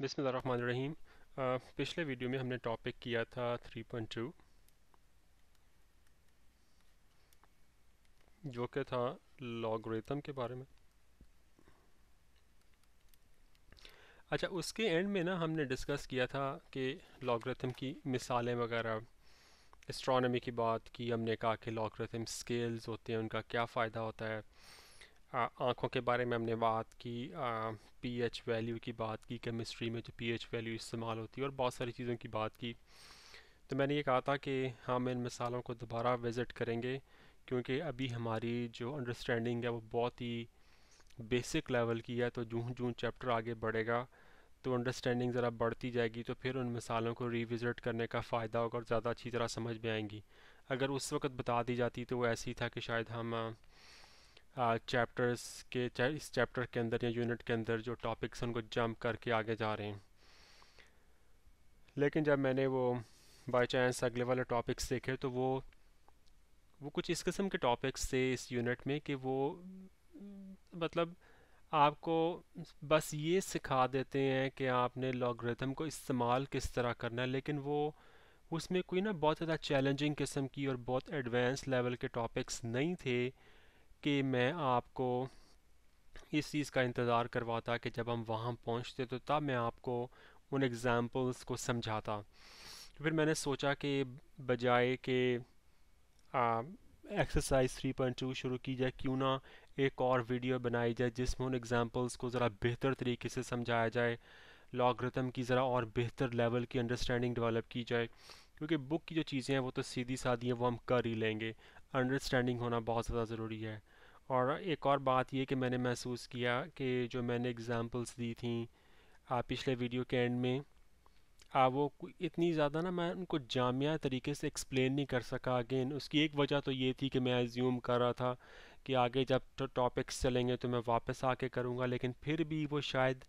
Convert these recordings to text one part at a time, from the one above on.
बिसमीम पिछले वीडियो में हमने टॉपिक किया था 3.2 जो के था लॉगरेथम के बारे में अच्छा उसके एंड में ना हमने डिस्कस किया था कि लॉगरेथम की मिसालें वगैरह एस्ट्रोनॉमी की बात की हमने कहा कि लॉगरेथम स्केल्स होते हैं उनका क्या फ़ायदा होता है आँखों के बारे में हमने बात की पीएच वैल्यू की बात की केमिस्ट्री में जो पीएच वैल्यू इस्तेमाल होती है और बहुत सारी चीज़ों की बात की तो मैंने ये कहा था कि हम इन मिसालों को दोबारा विज़िट करेंगे क्योंकि अभी हमारी जो अंडरस्टैंडिंग है वो बहुत ही बेसिक लेवल की है तो जूँ जूँ चैप्टर आगे बढ़ेगा तो अंडरस्टैंडिंग ज़रा बढ़ती जाएगी तो फिर उन मिसालों को रिविज़िट करने का फ़ायदा होगा और ज़्यादा अच्छी तरह समझ में आएंगी अगर उस वक्त बता दी जाती तो वो ऐसी था कि शायद हम चैप्टर्स के इस चैप्टर के अंदर या यूनिट के अंदर जो टॉपिक्स उनको जंप करके आगे जा रहे हैं लेकिन जब मैंने वो बाय चांस अगले वाले टॉपिक्स देखे तो वो वो कुछ इस किस्म के टॉपिक्स थे इस यूनिट में कि वो मतलब आपको बस ये सिखा देते हैं कि आपने लॉगरिथम को इस्तेमाल किस तरह करना है लेकिन वो उसमें कोई ना बहुत ज़्यादा चैलेंजिंग किस्म की और बहुत एडवांस लेवल के टॉपिक्स नहीं थे कि मैं आपको इस चीज़ का इंतज़ार करवाता कि जब हम वहाँ पहुँचते तो तब मैं आपको उन एग्ज़ाम्पल्स को समझाता तो फिर मैंने सोचा कि बजाय के एक्सरसाइज 3.2 शुरू की जाए क्यों ना एक और वीडियो बनाई जाए जिसमें उन एग्ज़ाम्पल्स को ज़रा बेहतर तरीके से समझाया जाए लॉगरिथम की ज़रा और बेहतर लेवल की अंडरस्टैंडिंग डेवलप की जाए क्योंकि बुक की जो चीज़ें हैं वो तो सीधी सादी हैं वो हम कर ही लेंगे अंडरस्टैंडिंग होना बहुत ज़्यादा ज़रूरी है और एक और बात यह कि मैंने महसूस किया कि जो मैंने एग्ज़ाम्पल्स दी थी पिछले वीडियो के एंड में आ, वो इतनी ज़्यादा ना मैं उनको जामिया तरीके से एक्सप्लेन नहीं कर सका अगेन उसकी एक वजह तो ये थी कि मैं एज्यूम कर रहा था कि आगे जब तो टॉपिक्स चलेंगे तो मैं वापस आके करूँगा लेकिन फिर भी वो शायद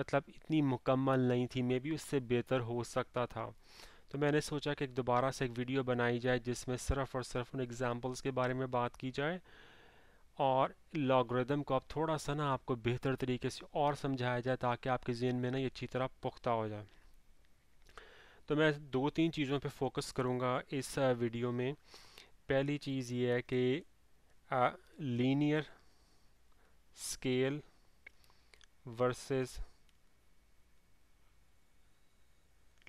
मतलब इतनी मुकम्मल नहीं थी मे बी उससे बेहतर हो सकता था तो मैंने सोचा कि एक दोबारा से एक वीडियो बनाई जाए जिसमें सिर्फ और सिर्फ उन एग्ज़ाम्पल्स के बारे में बात की जाए और लॉगरिदम को आप थोड़ा सा ना आपको बेहतर तरीके से और समझाया जाए ताकि आपके जहन में ना ये अच्छी तरह पुख्ता हो जाए तो मैं दो तीन चीज़ों पे फोकस करूँगा इस वीडियो में पहली चीज़ ये है कि linear scale versus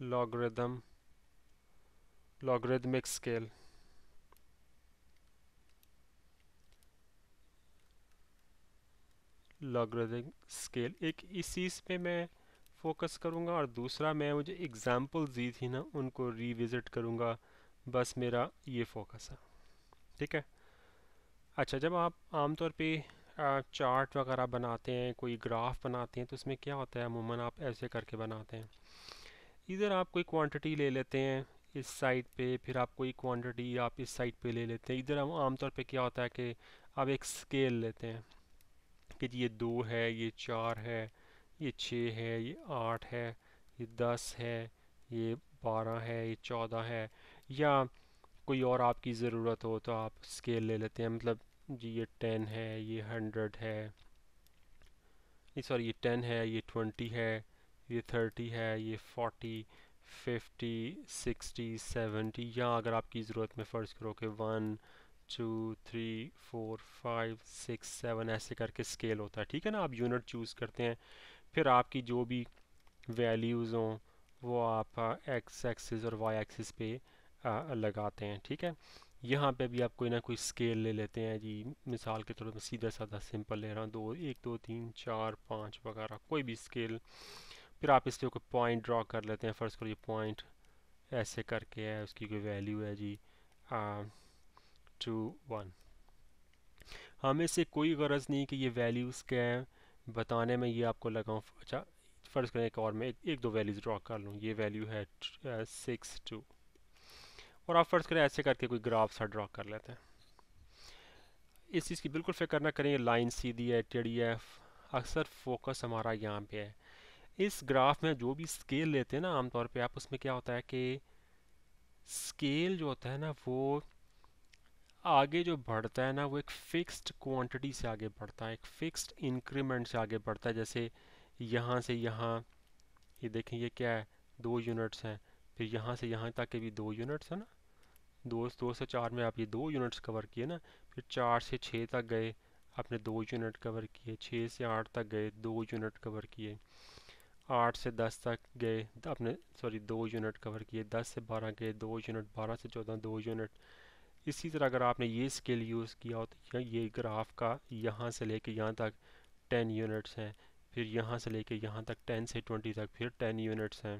logarithm logarithmic scale. logarithmic scale एक इस चीज़ पे मैं फोकस करूँगा और दूसरा मैं मुझे एग्जाम्पल दी थी ना उनको रिविज़िट करूँगा बस मेरा ये फोकस है ठीक है अच्छा जब आप आमतौर पे चार्ट वगैरह बनाते हैं कोई ग्राफ बनाते हैं तो उसमें क्या होता है अमूमन आप ऐसे करके बनाते हैं इधर आप कोई क्वांटिटी ले लेते हैं इस साइड पे फिर आप कोई क्वांटिटी आप इस साइड पे ले लेते हैं इधर हम आमतौर पे क्या होता है कि आप एक स्केल लेते हैं कि ये दो है ये चार है ये छः है ये आठ है ये दस है ये बारह है ये चौदह है या कोई और आपकी ज़रूरत हो तो आप स्केल ले लेते हैं मतलब जी ये टेन है ये हंड्रेड है सॉरी ये टेन है ये ट्वेंटी है ये थर्टी है ये फोर्टी फिफ्टी सिक्सटी सेवेंटी या अगर आपकी ज़रूरत में फ़र्ज़ करो कि one two three four five six seven ऐसे करके स्केल होता है ठीक है ना आप यूनिट चूज़ करते हैं फिर आपकी जो भी वैल्यूज़ हों वो आप एक्स एक्सिस और वाई एक्सिस पे आ, लगाते हैं ठीक है यहाँ पे भी आप कोई ना कोई स्केल ले लेते हैं जी मिसाल के तौर पर सीधा साधा सिंपल ले रहा हूँ दो एक दो तीन चार पाँच वगैरह कोई भी स्केल फिर आप इसके कोई पॉइंट ड्रॉ कर लेते हैं फर्स्ट करो ये पॉइंट ऐसे करके है उसकी कोई वैल्यू है जी टू वन हमें से कोई गरज नहीं कि ये वैल्यूज़ क्या है बताने में ये आपको लगाऊँ अच्छा फ़र्ज़ करें एक और मैं एक, एक दो वैल्यूज़ ड्रॉ कर लूँ ये वैल्यू है सिक्स टू और आप फ़र्ज़ करें ऐसे करके कोई ग्राफ सा ड्रा कर लेते हैं इस चीज़ की बिल्कुल फिक्र ना करें लाइन सीधी है टेढ़ी है अक्सर फोकस हमारा यहाँ पे है इस ग्राफ में जो भी स्केल लेते हैं ना आमतौर पे आप उसमें क्या होता है कि स्केल जो होता है ना वो आगे जो बढ़ता है ना वो एक फ़िक्स्ड क्वांटिटी से आगे बढ़ता है एक फ़िक्स्ड इंक्रीमेंट से आगे बढ़ता है जैसे यहाँ से यहाँ ये देखें ये क्या है दो यूनिट्स हैं फिर यहाँ से यहाँ तक के भी दो यूनिट्स हैं ना दो दो से चार में आप ये दो यूनिट्स कवर किए ना फिर चार से छः तक गए आपने दो यूनिट कवर किए छः से आठ तक गए दो यूनिट कवर किए आठ से दस तक गए अपने सॉरी दो यूनिट कवर किए दस से बारह गए दो यूनिट बारह से चौदह दो यूनिट इसी तरह अगर आपने ये स्केल यूज़ किया हो तो ये ग्राफ का यहाँ से लेके यहाँ तक टेन यूनिट्स हैं फिर यहाँ से लेके यहाँ तक टेन से ट्वेंटी तक फिर टेन यूनिट्स हैं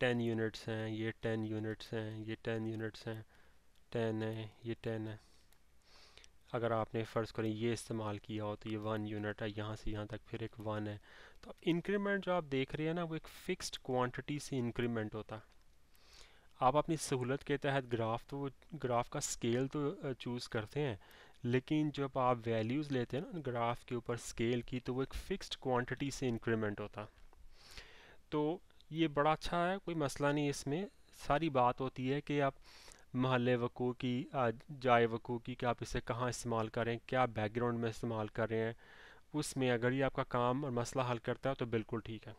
टेन यूनिट्स हैं ये टेन यूनिट्स हैं ये टेन यूनिट्स हैं टेन है ये टेन है अगर आपने फ़र्ज़ करें ये इस्तेमाल किया हो तो ये वन यूनिट है यहाँ से यहाँ तक फिर एक वन है तो इंक्रीमेंट जो आप देख रहे हैं ना वो एक फ़िक्स्ड क्वांटिटी से इंक्रीमेंट होता है आप अपनी सहूलत के तहत ग्राफ तो ग्राफ का स्केल तो चूज़ करते हैं लेकिन जब आप वैल्यूज़ लेते हैं ना ग्राफ के ऊपर स्केल की तो वो एक फ़िक्स्ड क्वांटिटी से इंक्रीमेंट होता तो ये बड़ा अच्छा है कोई मसला नहीं इसमें सारी बात होती है कि आप महल वकू की जाए वकू की कि आप इसे कहाँ इस्तेमाल करें क्या बैकग्राउंड में इस्तेमाल कर रहे हैं उसमें अगर ये आपका काम और मसला हल करता है तो बिल्कुल ठीक है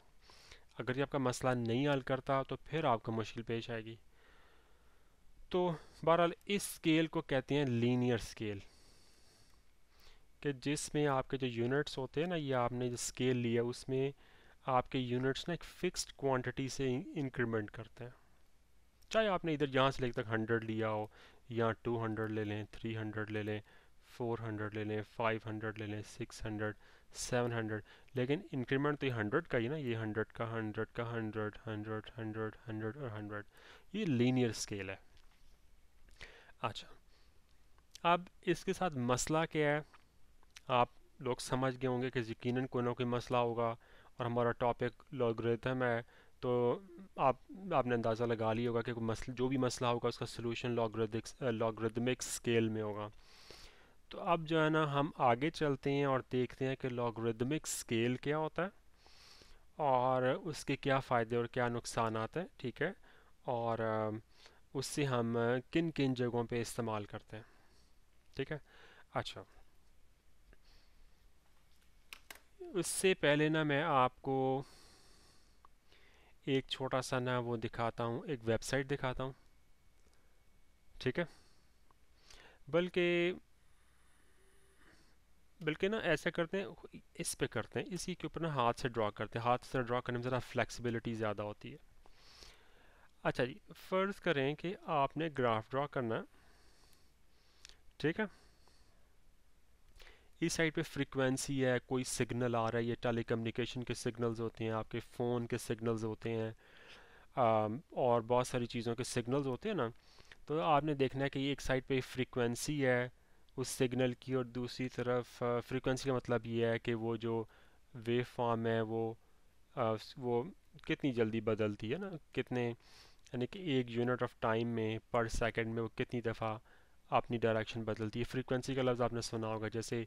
अगर ये आपका मसला नहीं हल करता तो फिर आपको मुश्किल पेश आएगी तो बहरहाल इस स्केल को कहते हैं लीनियर स्केल कि जिसमें आपके जो यूनिट्स होते हैं ना ये आपने जो स्केल लिया उसमें आपके यूनिट्स ना एक फ़िक्स्ड क्वांटिटी से इंक्रीमेंट करते हैं चाहे आपने इधर यहाँ से लेकर तक हंड्रेड लिया हो या टू हंड्रेड ले लें थ्री हंड्रेड ले लें 400 ले लें 500 ले लें 600 700 लेकिन इंक्रीमेंट तो ये 100 का ही ना ये 100 का 100 का 100 100 100 100 और 100 ये लीनियर स्केल है अच्छा अब इसके साथ मसला क्या है आप लोग समझ गए होंगे कि यकीन कोई ना कोई मसला होगा और हमारा टॉपिक लॉगरिथम है तो आप आपने अंदाज़ा लगा लिया होगा कि मसल जो भी मसला होगा उसका सोलूशन लॉगरिथिक लॉगरिथमिक स्केल में होगा तो अब जो है ना हम आगे चलते हैं और देखते हैं कि लॉगरिदमिक स्केल क्या होता है और उसके क्या फ़ायदे और क्या नुकसान आते हैं ठीक है और उससे हम किन किन जगहों पे इस्तेमाल करते हैं ठीक है अच्छा उससे पहले ना मैं आपको एक छोटा सा ना वो दिखाता हूँ एक वेबसाइट दिखाता हूँ ठीक है बल्कि बल्कि ना ऐसा करते हैं इस पे करते हैं इसी के ऊपर ना हाथ से ड्रा करते हैं हाथ से ड्रा करने में ज़रा फ्लेक्सिबिलिटी ज़्यादा होती है अच्छा जी फ़र्ज़ करें कि आपने ग्राफ ड्रा करना ठीक है इस साइड पे फ्रीक्वेंसी है कोई सिग्नल आ रहा है ये टेलीकम्युनिकेशन के सिग्नल्स होते हैं आपके फ़ोन के सिग्नल्स होते हैं आ, और बहुत सारी चीज़ों के सिग्नल्स होते हैं ना तो आपने देखना है कि एक साइड पे फ्रीक्वेंसी है उस सिग्नल की और दूसरी तरफ फ्रीक्वेंसी का मतलब ये है कि वो जो वेव फॉर्म है वो आ, वो कितनी जल्दी बदलती है ना कितने यानी कि एक यूनिट ऑफ टाइम में पर सेकंड में वो कितनी दफ़ा अपनी डायरेक्शन बदलती है फ्रीक्वेंसी का लफ्ज़ आपने सुना होगा जैसे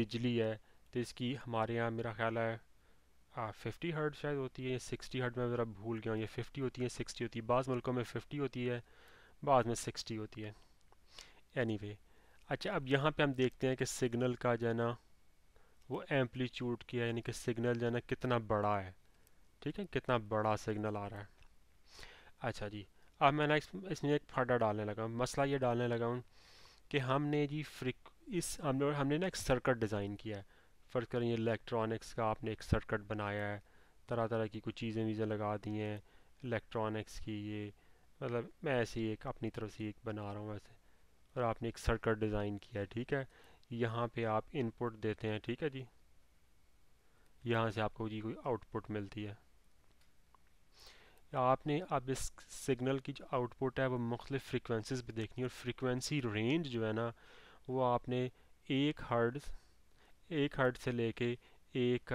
बिजली है तो इसकी हमारे यहाँ मेरा ख्याल है फिफ्टी हर्ट शायद होती है या सिक्सटी हर्ट में ज़रा भूल गया हूँ ये फिफ्टी होती है सिक्सटी होती है बाज़ मुल्कों में फिफ्टी होती है बाद में सिक्सटी होती है एनी anyway, अच्छा अब यहाँ पे हम देखते हैं कि सिग्नल का जो है ना वो एम्पलीट्यूड की है यानी कि सिग्नल जो है ना कितना बड़ा है ठीक है कितना बड़ा सिग्नल आ रहा है अच्छा जी अब मैं ना इसमें एक फटा डालने लगा हूँ मसला ये डालने लगा हूँ कि हमने जी फ्रिक इस हमने हमने ना एक सर्कट डिज़ाइन किया है फ़र्ज़ करें ये इलेक्ट्रॉनिक्स का आपने एक सर्कट बनाया है तरह तरह की कुछ चीज़ें वीज़ें लगा दी हैं इलेक्ट्रॉनिक्स की ये मतलब मैं ऐसे ही एक अपनी तरफ से एक बना रहा हूँ वैसे और आपने एक सर्कल डिज़ाइन किया है ठीक है यहाँ पे आप इनपुट देते हैं ठीक है जी यहाँ से आपको जी कोई आउटपुट मिलती है आपने अब इस सिग्नल की जो आउटपुट है वो मुख्तफ फ्रिक्वेंसीज भी देखनी है और फ्रिक्वेंसी रेंज जो है ना वो आपने एक हर्ड एक हर्ड से लेके एक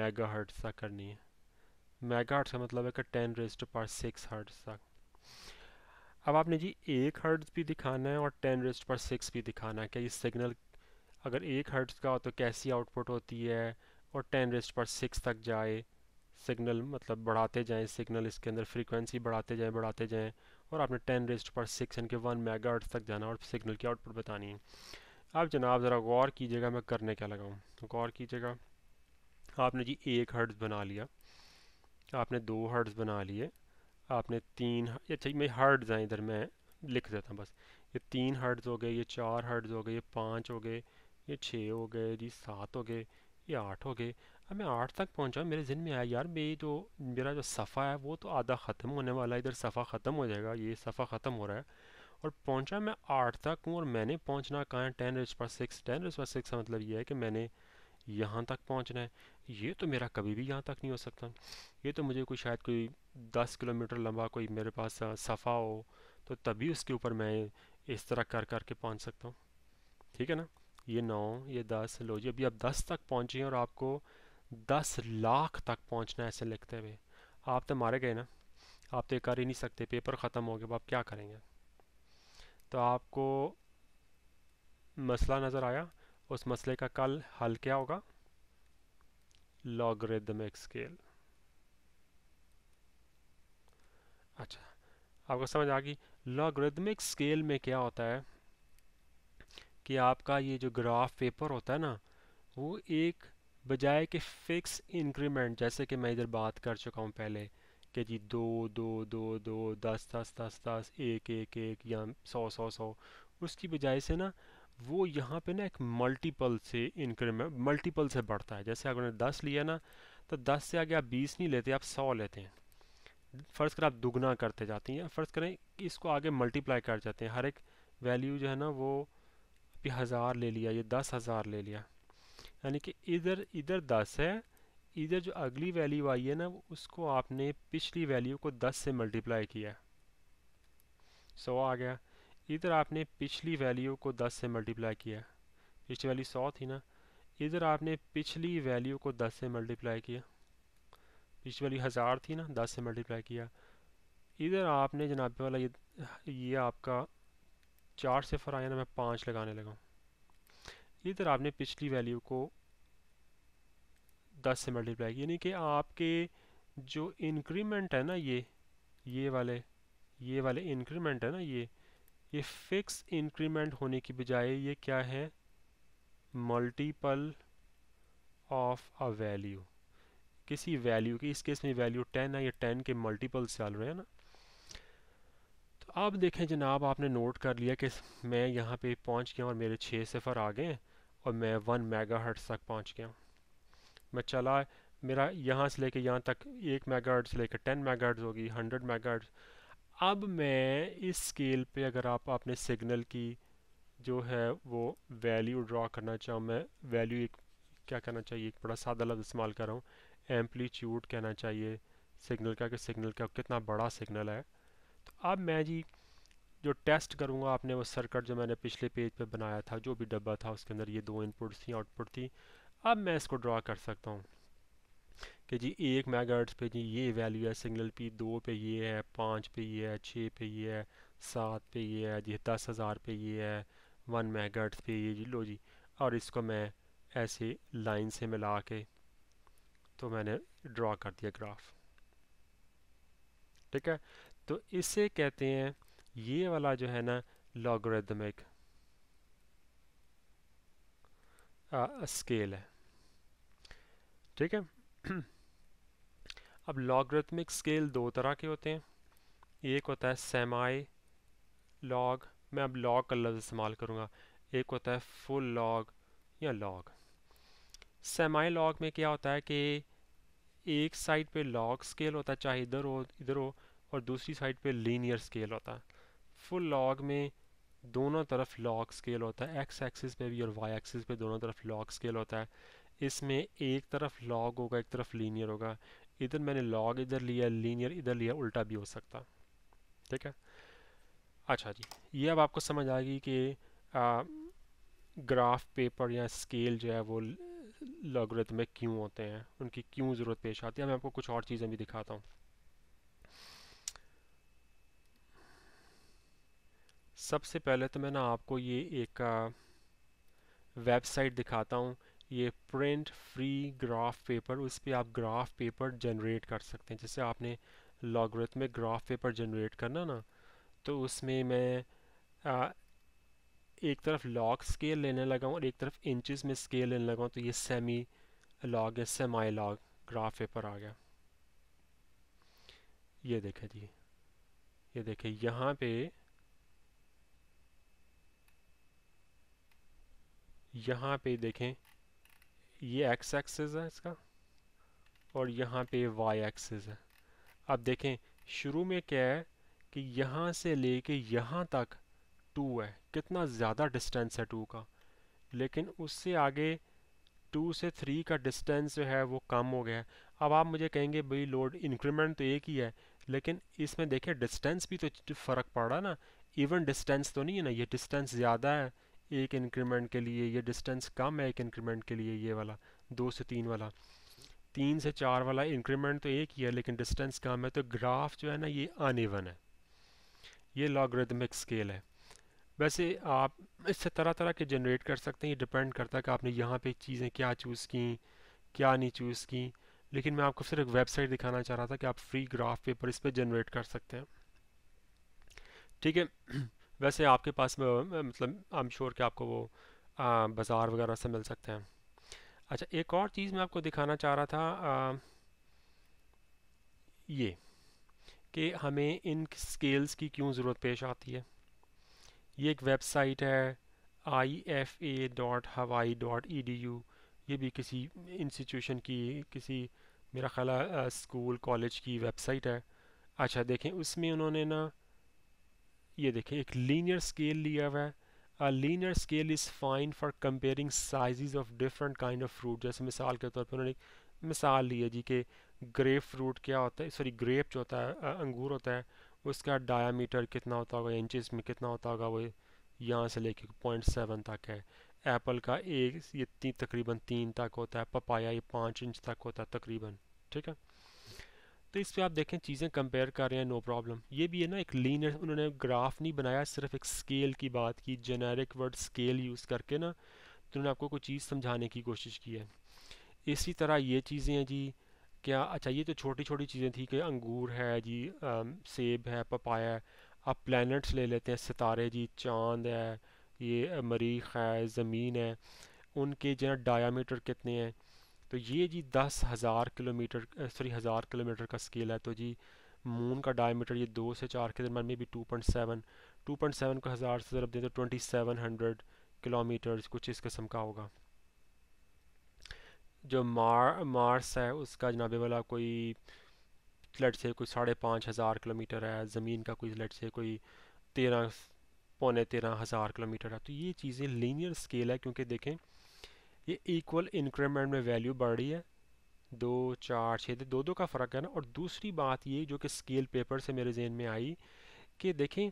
मेगा हर्ड तक करनी है मेगा हर्ट का मतलब है कि ten raise to power six hertz तक अब आपने जी एक हर्ट्स भी दिखाना है और टेन रेस्ट पर सिक्स भी दिखाना है क्या ये सिग्नल अगर एक हर्ट्स का हो तो कैसी आउटपुट होती है और टेन रेस्ट पर सिक्स तक जाए सिग्नल मतलब बढ़ाते जाएं सिग्नल इसके अंदर फ्रीक्वेंसी बढ़ाते जाएं बढ़ाते जाएं और आपने टेन रेस्ट पर सिक्स यानी कि वन मेगा तक जाना और सिग्नल की आउटपुट बतानी है अब जनाब ज़रा गौर कीजिएगा मैं करने क्या लगाऊँ गौर कीजिएगा आपने जी एक हर्ट्स बना लिया आपने दो हर्ट्स बना लिए आपने तीन अच्छा मैं हर्ड्स हैं इधर मैं लिख देता हूँ बस ये तीन हर्ड्स हो गए ये चार हर्ड्स हो गए ये पाँच हो गए ये छः हो गए जी सात हो गए ये आठ हो गए अब मैं आठ तक पहुँचा मेरे जिन में आया यार मेरी जो मेरा जो सफ़ा है वो तो आधा ख़त्म होने वाला है इधर सफ़ा ख़त्म हो जाएगा ये सफ़ा ख़त्म हो रहा है और पहुँचा मैं आठ तक हूँ और मैंने पहुँचना कहाँ है ten raise power six ten raise power six का मतलब ये है कि मैंने यहाँ तक पहुँचना है ये तो मेरा कभी भी यहाँ तक नहीं हो सकता ये तो मुझे कोई शायद कोई दस किलोमीटर लंबा कोई मेरे पास सफ़ा हो तो तभी उसके ऊपर मैं इस तरह कर कर के पहुँच सकता हूँ ठीक है ना ये नौ ये दस लो जी अभी आप दस तक पहुँचे हैं और आपको दस लाख तक पहुँचना ऐसे लिखते हुए आप तो मारे गए ना आप तो कर ही नहीं सकते पेपर ख़त्म हो गया अब आप क्या करेंगे तो आपको मसला नज़र आया उस मसले का कल हल क्या होगा लॉगरिदमिक स्केल अच्छा आपको समझ आ गई लॉगरिदमिक स्केल में क्या होता है कि आपका ये जो ग्राफ पेपर होता है ना वो एक बजाय कि फिक्स इंक्रीमेंट जैसे कि मैं इधर बात कर चुका हूँ पहले कि जी दो दो दो दो दस दस दस दस एक एक एक या सौ सौ सौ उसकी बजाय से ना वो यहाँ पे ना एक मल्टीपल से इंक्रीमेंट मल्टीपल से बढ़ता है जैसे उन्होंने दस लिया ना तो दस से आगे आप बीस नहीं लेते आप सौ लेते हैं फ़र्ज़ करें आप दुगना करते जाते हैं फ़र्ज़ करें इसको आगे मल्टीप्लाई कर जाते हैं हर एक वैल्यू जो है ना वो हज़ार ले लिया ये दस हज़ार ले लिया यानी कि इधर इधर दस है इधर जो अगली वैल्यू आई है ना उसको आपने पिछली वैल्यू को दस से मल्टीप्लाई किया सौ आ गया इधर आपने पिछली वैल्यू को 10 से मल्टीप्लाई किया पिछली वैल्यू 100 थी ना इधर आपने पिछली वैल्यू को 10 से मल्टीप्लाई किया पिछली वैल्यू हज़ार थी ना 10 से मल्टीप्लाई किया इधर आपने जनाब वाला ये ये आपका चार सिफर आया ना मैं पाँच लगाने लगा इधर आपने पिछली वैल्यू को दस से मल्टीप्लाई यानी कि आपके जो इंक्रीमेंट है ना ये ये वाले ये वाले इंक्रीमेंट है ना ये ये फिक्स इंक्रीमेंट होने की बजाय ये क्या है मल्टीपल ऑफ अ वैल्यू किसी वैल्यू की इस केस में वैल्यू टेन है या टेन के मल्टीपल चल रहे हैं ना तो अब देखें जनाब आपने नोट कर लिया कि मैं यहाँ पे पहुँच गया और मेरे छः सिफर आ गए और मैं वन मेगा हर्ट तक पहुँच गया मैं चला मेरा यहाँ से लेके यहाँ तक एक मेगा से लेकर टेन मेगा हर्ट होगी हंड्रेड मेगा हर्ट्स अब मैं इस स्केल पे अगर आप अपने सिग्नल की जो है वो वैल्यू ड्रा करना चाहूँ मैं वैल्यू एक क्या कहना चाहिए एक बड़ा सादा लफ्ज़ इस्तेमाल कर रहा हूँ एम्पलीट्यूड कहना चाहिए सिग्नल का कि सिग्नल का कितना बड़ा सिग्नल है तो अब मैं जी जो टेस्ट करूँगा आपने वो सर्कट जो मैंने पिछले पेज पे बनाया था जो भी डब्बा था उसके अंदर ये दो इनपुट थी आउटपुट थी अब मैं इसको ड्रा कर सकता हूँ कि जी एक मेगाहर्ट्ज़ पे जी ये वैल्यू है सिग्नल पी दो पे ये है पाँच पे ये है छः पे ये है सात पे ये है जी दस हज़ार पे ये है वन मेगाहर्ट्ज़ पे ये जी लो जी और इसको मैं ऐसे लाइन से मिला के तो मैंने ड्रा कर दिया ग्राफ ठीक है तो इसे कहते हैं ये वाला जो है ना लॉगरिदमिक स्केल है ठीक है अब लॉगरिथमिक स्केल दो तरह के होते हैं एक होता है सेमाई लॉग मैं अब लॉग का लफ्ज़ इस्तेमाल करूँगा एक होता है फुल लॉग या लॉग सेमाई लॉग में क्या होता है कि एक साइड पे लॉग स्केल होता है चाहे इधर हो इधर हो और दूसरी साइड पे लीनियर स्केल होता है फुल लॉग में दोनों तरफ लॉग स्केल होता है एक्स एक्सिस पे भी और वाई एक्सिस पे दोनों तरफ लॉग स्केल होता है इसमें एक तरफ लॉग होगा एक तरफ लीनियर होगा इधर मैंने लॉग इधर लिया लीनियर इधर लिया उल्टा भी हो सकता ठीक है अच्छा जी ये अब आपको समझ आएगी कि ग्राफ पेपर या स्केल जो है वो लॉगरिथ में क्यों होते हैं उनकी क्यों ज़रूरत पेश आती है मैं आपको कुछ और चीज़ें भी दिखाता हूँ सबसे पहले तो मैं ना आपको ये एक वेबसाइट दिखाता हूँ ये प्रिंट फ्री ग्राफ पेपर उस पर आप ग्राफ पेपर जनरेट कर सकते हैं जैसे आपने लॉगरथ में ग्राफ पेपर जनरेट करना ना तो उसमें मैं आ, एक तरफ लॉग स्केल लेने लगा हूँ और एक तरफ इंचेस में स्केल लेने लगा हूँ तो ये सेमी लॉग या सेमाई लॉग ग्राफ पेपर आ गया ये देखें जी ये देखें यहाँ पे यहाँ पे देखें ये एक्स एक्सेस है इसका और यहाँ पे वाई एक्सेस है अब देखें शुरू में क्या है कि यहाँ से ले कर यहाँ तक टू है कितना ज़्यादा डिस्टेंस है टू का लेकिन उससे आगे टू से थ्री का डिस्टेंस जो है वो कम हो गया है अब आप मुझे कहेंगे भाई लोड इंक्रीमेंट तो एक ही है लेकिन इसमें देखिए डिस्टेंस भी तो फ़र्क पड़ रहा है ना इवन डिस्टेंस तो नहीं है ना ये डिस्टेंस ज़्यादा है एक इंक्रीमेंट के लिए ये डिस्टेंस कम है एक इंक्रीमेंट के लिए ये वाला दो से तीन वाला तीन से चार वाला इंक्रीमेंट तो एक ही है लेकिन डिस्टेंस कम है तो ग्राफ जो है ना ये अनइवन है ये लॉगरिदमिक स्केल है वैसे आप इससे तरह तरह के जनरेट कर सकते हैं ये डिपेंड करता है कि आपने यहाँ पे चीज़ें क्या चूज़ की क्या नहीं चूज़ की लेकिन मैं आपको सिर्फ वेबसाइट दिखाना चाह रहा था कि आप फ्री ग्राफ पेपर इस पर जनरेट कर सकते हैं ठीक है वैसे आपके पास मतलब आई एम श्योर कि आपको वो बाज़ार वगैरह से मिल सकते हैं अच्छा एक और चीज़ मैं आपको दिखाना चाह रहा था आ, ये कि हमें इन स्केल्स की क्यों ज़रूरत पेश आती है ये एक वेबसाइट है I F A dot Hawaii dot E D U ये भी किसी इंस्टीट्यूशन की किसी मेरा ख्याल स्कूल कॉलेज की वेबसाइट है अच्छा देखें उसमें उन्होंने ना ये देखें एक लीनियर स्केल लिया हुआ है a linear scale is fine for comparing sizes of different kind of fruit जैसे मिसाल के तौर पर उन्होंने मिसाल ली है जी के ग्रेप फ्रूट क्या होता है सॉरी ग्रेप जो होता है अंगूर होता है उसका डायामीटर कितना होता होगा इंचज़ में कितना होता होगा वो यहाँ से लेके पॉइंट सेवन तक है एप्पल का एक ये ती, तकरीबन तीन तक होता है पपाया ये पाँच इंच तक होता है तकरीबन ठीक है तो इस पर आप देखें चीज़ें कंपेयर कर रहे हैं नो प्रॉब्लम ये भी है ना एक लीनियर उन्होंने ग्राफ नहीं बनाया सिर्फ एक स्केल की बात की जेनेरिक वर्ड स्केल यूज़ करके ना तो उन्होंने आपको कोई चीज़ समझाने की कोशिश की है इसी तरह ये चीज़ें हैं जी क्या अच्छा ये तो छोटी छोटी चीज़ें थी कि अंगूर है जी आ, सेब है पपाया है आप प्लानट्स ले लेते हैं सितारे जी चांद है ये मरीख है ज़मीन है उनके जो डायामीटर कितने हैं तो ये जी दस हज़ार किलोमीटर सॉरी हज़ार किलोमीटर का स्केल है तो जी मून का डायमीटर ये दो से चार के दरमियान में भी two point seven two point seven को हज़ार से ज़रब दें तो ट्वेंटी सेवन हंड्रेड किलोमीटर्स कुछ इस किस्म का होगा जो मार मार्स है उसका जनाबे वाला कोई लट से कोई साढ़े पाँच हज़ार किलोमीटर है ज़मीन का कोई लट से कोई तेरह पौने तेरह हज़ार किलोमीटर है तो ये चीज़ें लीनियर स्केल है क्योंकि देखें ये इक्वल इंक्रीमेंट में वैल्यू बढ़ रही है दो चार छः दो दो का फ़र्क है ना और दूसरी बात ये जो कि स्केल पेपर से मेरे जहन में आई कि देखें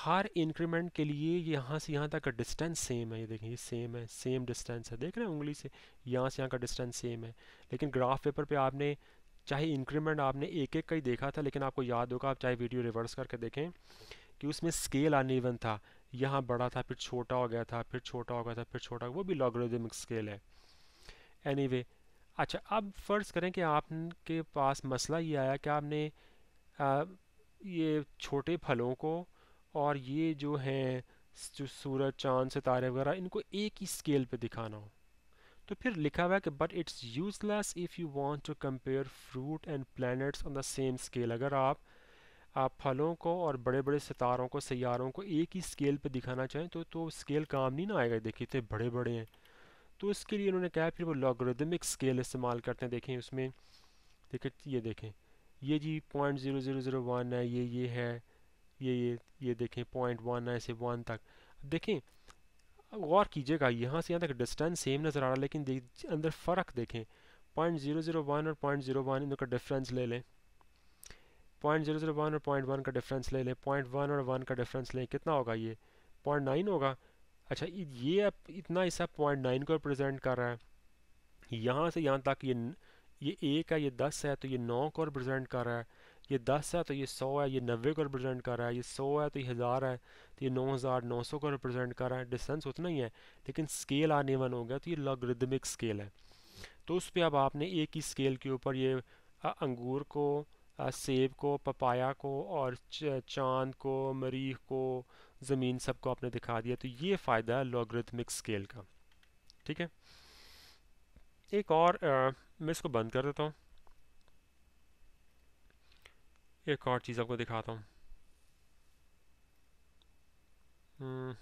हर इंक्रीमेंट के लिए यहाँ से यहाँ तक का डिस्टेंस सेम है ये देखें ये सेम है सेम डिस्टेंस है देख रहे हैं उंगली से यहाँ से यहाँ का डिस्टेंस सेम है लेकिन ग्राफ पेपर पे आपने चाहे इंक्रीमेंट आपने एक एक का ही देखा था लेकिन आपको याद होगा आप चाहे वीडियो रिवर्स करके देखें कि उसमें स्केल अनइवन था यहाँ बड़ा था फिर छोटा हो गया था फिर छोटा हो गया था फिर छोटा वो भी लॉगरिदमिक स्केल है एनी anyway, अच्छा अब फ़र्ज़ करें कि आपके पास मसला ये आया कि आपने आ, ये छोटे फलों को और ये जो हैं जो सूरज चांद सितारे वगैरह इनको एक ही स्केल पे दिखाना हो तो फिर लिखा हुआ है कि but it's useless if you want to compare fruit and planets on the same scale अगर आप आप फलों को और बड़े बड़े सितारों को सैारों को एक ही स्केल पर दिखाना चाहें तो तो स्केल काम नहीं ना आएगा देखिए इतने बड़े बड़े हैं तो इसके लिए उन्होंने कहा फिर वो लॉगरिदमिक स्केल इस्तेमाल करते हैं देखें उसमें देखें ये देखें ये जी point zero zero zero one है ये ये है ये ये ये देखें पॉइंट वन है से वन तक देखें गौर कीजिएगा यहाँ से यहाँ तक डिस्टेंस सेम नज़र आ रहा है लेकिन अंदर फ़र्क देखें पॉइंट ज़ीरो ज़ीरो वन और पॉइंट ज़ीरो वन इनका डिफरेंस ले लें पॉइंट जीरो जीरो वन और पॉइंट वन का डिफरेंस ले लें पॉइंट वन और वन का डिफरेंस लें कितना होगा ये पॉइंट नाइन होगा अच्छा ये अब इतना हिस्सा पॉइंट नाइन को रिप्रेजेंट कर रहा है यहाँ से यहाँ तक ये ये एक है ये दस है तो ये नौ को रिप्रेजेंट कर रहा है ये दस है तो ये सौ है ये नब्बे को रिप्रेजेंट कर रहा है ये सौ है तो ये हज़ार है तो ये नौ हज़ार नौ सौ को रिप्रेजेंट कर रहा है डिस्टेंस उतना ही है लेकिन स्केल आने वन हो गया तो ये लॉगरिदमिक स्केल है तो उस पर अब आपने एक ही स्केल के ऊपर ये अंगूर को सेब को पपाया को और चांद को मरीख को ज़मीन सबको आपने दिखा दिया तो ये फ़ायदा लॉगरिथमिक स्केल का ठीक है एक और आ, मैं इसको बंद कर देता हूँ एक और चीज़ आपको दिखाता हूँ हम्म।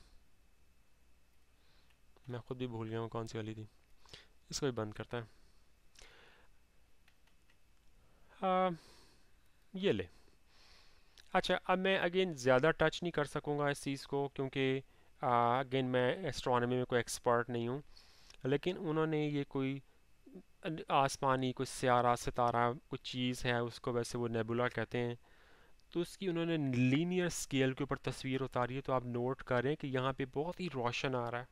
मैं खुद भी भूल गया हूँ कौन सी वाली थी इसको भी बंद करता है ये ले अच्छा अब मैं अगेन ज़्यादा टच नहीं कर सकूँगा इस चीज़ को क्योंकि अगेन मैं एस्ट्रोनॉमी में कोई एक्सपर्ट नहीं हूँ लेकिन उन्होंने ये कोई आसमानी कोई स्यारा सितारा कोई चीज़ है उसको वैसे वो नेबुला कहते हैं तो उसकी उन्होंने लीनियर स्केल के ऊपर तस्वीर उतारी है तो आप नोट करें कि यहाँ पे बहुत ही रोशन आ रहा है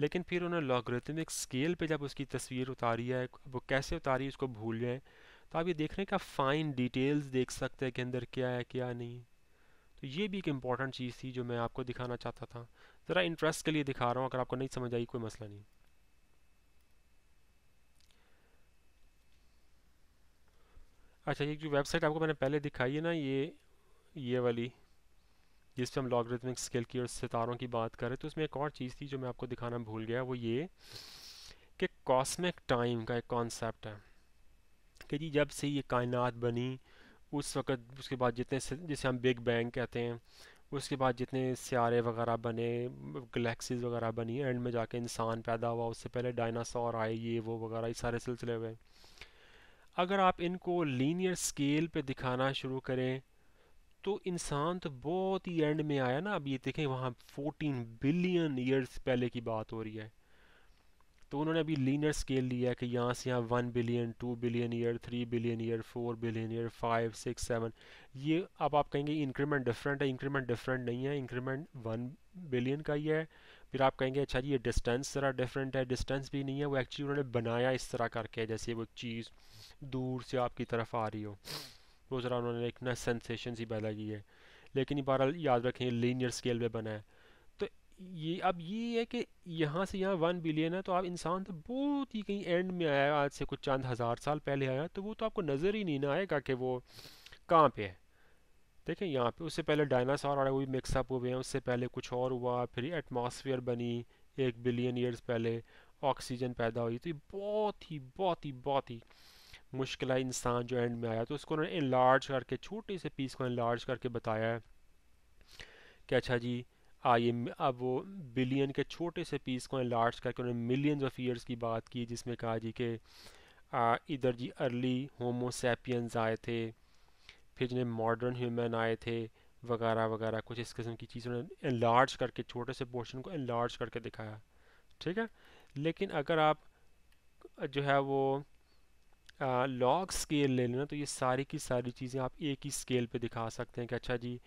लेकिन फिर उन्होंने लॉगरिथमिक स्केल पे जब उसकी तस्वीर उतारी है वो कैसे उतारी उसको भूल जाएँ तो आप ये देख रहे हैं कि आप फाइन डिटेल्स देख सकते हैं कि अंदर क्या है क्या नहीं तो ये भी एक इम्पॉर्टेंट चीज़ थी जो मैं आपको दिखाना चाहता था ज़रा इंटरेस्ट के लिए दिखा रहा हूँ अगर आपको नहीं समझ आई कोई मसला नहीं अच्छा ये जो वेबसाइट आपको मैंने पहले दिखाई है ना ये ये वाली जिस पर हम लॉगरिथमिक स्केल की और सितारों की बात करें तो उसमें एक और चीज़ थी जो मैं आपको दिखाना भूल गया वो ये कि कॉस्मिक टाइम का एक कॉन्सेप्ट है कि जी जब से ये कायनात बनी उस वक़्त उसके बाद जितने जैसे हम बिग बैंग कहते हैं उसके बाद जितने स्यारे वगैरह बने गलेक्सीज वगैरह बनी एंड में जाके इंसान पैदा हुआ उससे पहले डायनासोर आए ये वो वगैरह ये सारे सिलसिले हुए अगर आप इनको लीनियर स्केल पे दिखाना शुरू करें तो इंसान तो बहुत ही एंड में आया ना अब ये देखें वहाँ 14 बिलियन ईयर्स पहले की बात हो रही है तो उन्होंने अभी लीनर स्केल लिया है कि यहाँ से यहाँ one billion two billion year three billion year four billion year five six seven ये अब आप कहेंगे इंक्रीमेंट डिफरेंट है इंक्रीमेंट डिफरेंट नहीं है इंक्रीमेंट वन बिलियन का ही है फिर आप कहेंगे अच्छा जी ये डिस्टेंस ज़रा डिफरेंट है डिस्टेंस भी नहीं है वो एक्चुअली उन्होंने बनाया इस तरह करके जैसे वो चीज़ दूर से आपकी तरफ आ रही हो वो ज़रा उन्होंने एक ना सेंसेशन सी पैदा की है लेकिन बहरहाल याद रखें लीनियर स्केल पर बनाए है ये अब ये है कि यहाँ से यहाँ वन बिलियन है तो आप इंसान तो बहुत ही कहीं एंड में आया आज से कुछ चंद हज़ार साल पहले आया तो वो तो आपको नज़र ही नहीं ना आएगा कि वो कहाँ पे है देखें यहाँ पे उससे पहले डायनासोर है वो मिक्सअप हुए हैं उससे पहले कुछ और हुआ फिर एटमॉस्फेयर बनी एक बिलियन ईयर्स पहले ऑक्सीजन पैदा हुई तो ये बहुत ही बहुत ही बहुत ही मुश्किल है इंसान जो एंड में आया तो उसको उन्होंने इन करके छोटे से पीस को इन करके बताया है कि अच्छा जी आइए हाँ, अब वो बिलियन के छोटे से पीस को लार्ज करके उन्होंने मिलियंस ऑफ ईयर्स की बात की जिसमें कहा जी के इधर जी अर्ली होमोसेपियंस आए थे फिर जिन्हें मॉडर्न ह्यूमन आए थे वगैरह वगैरह कुछ इस किस्म की चीज़ों ने एनलार्ज करके छोटे से पोर्शन को एनलार्ज करके दिखाया ठीक है लेकिन अगर आप जो है वो लॉग स्केल ले लेना तो ये सारी की सारी चीज़ें आप एक ही स्केल पे दिखा सकते हैं कि अच्छा जी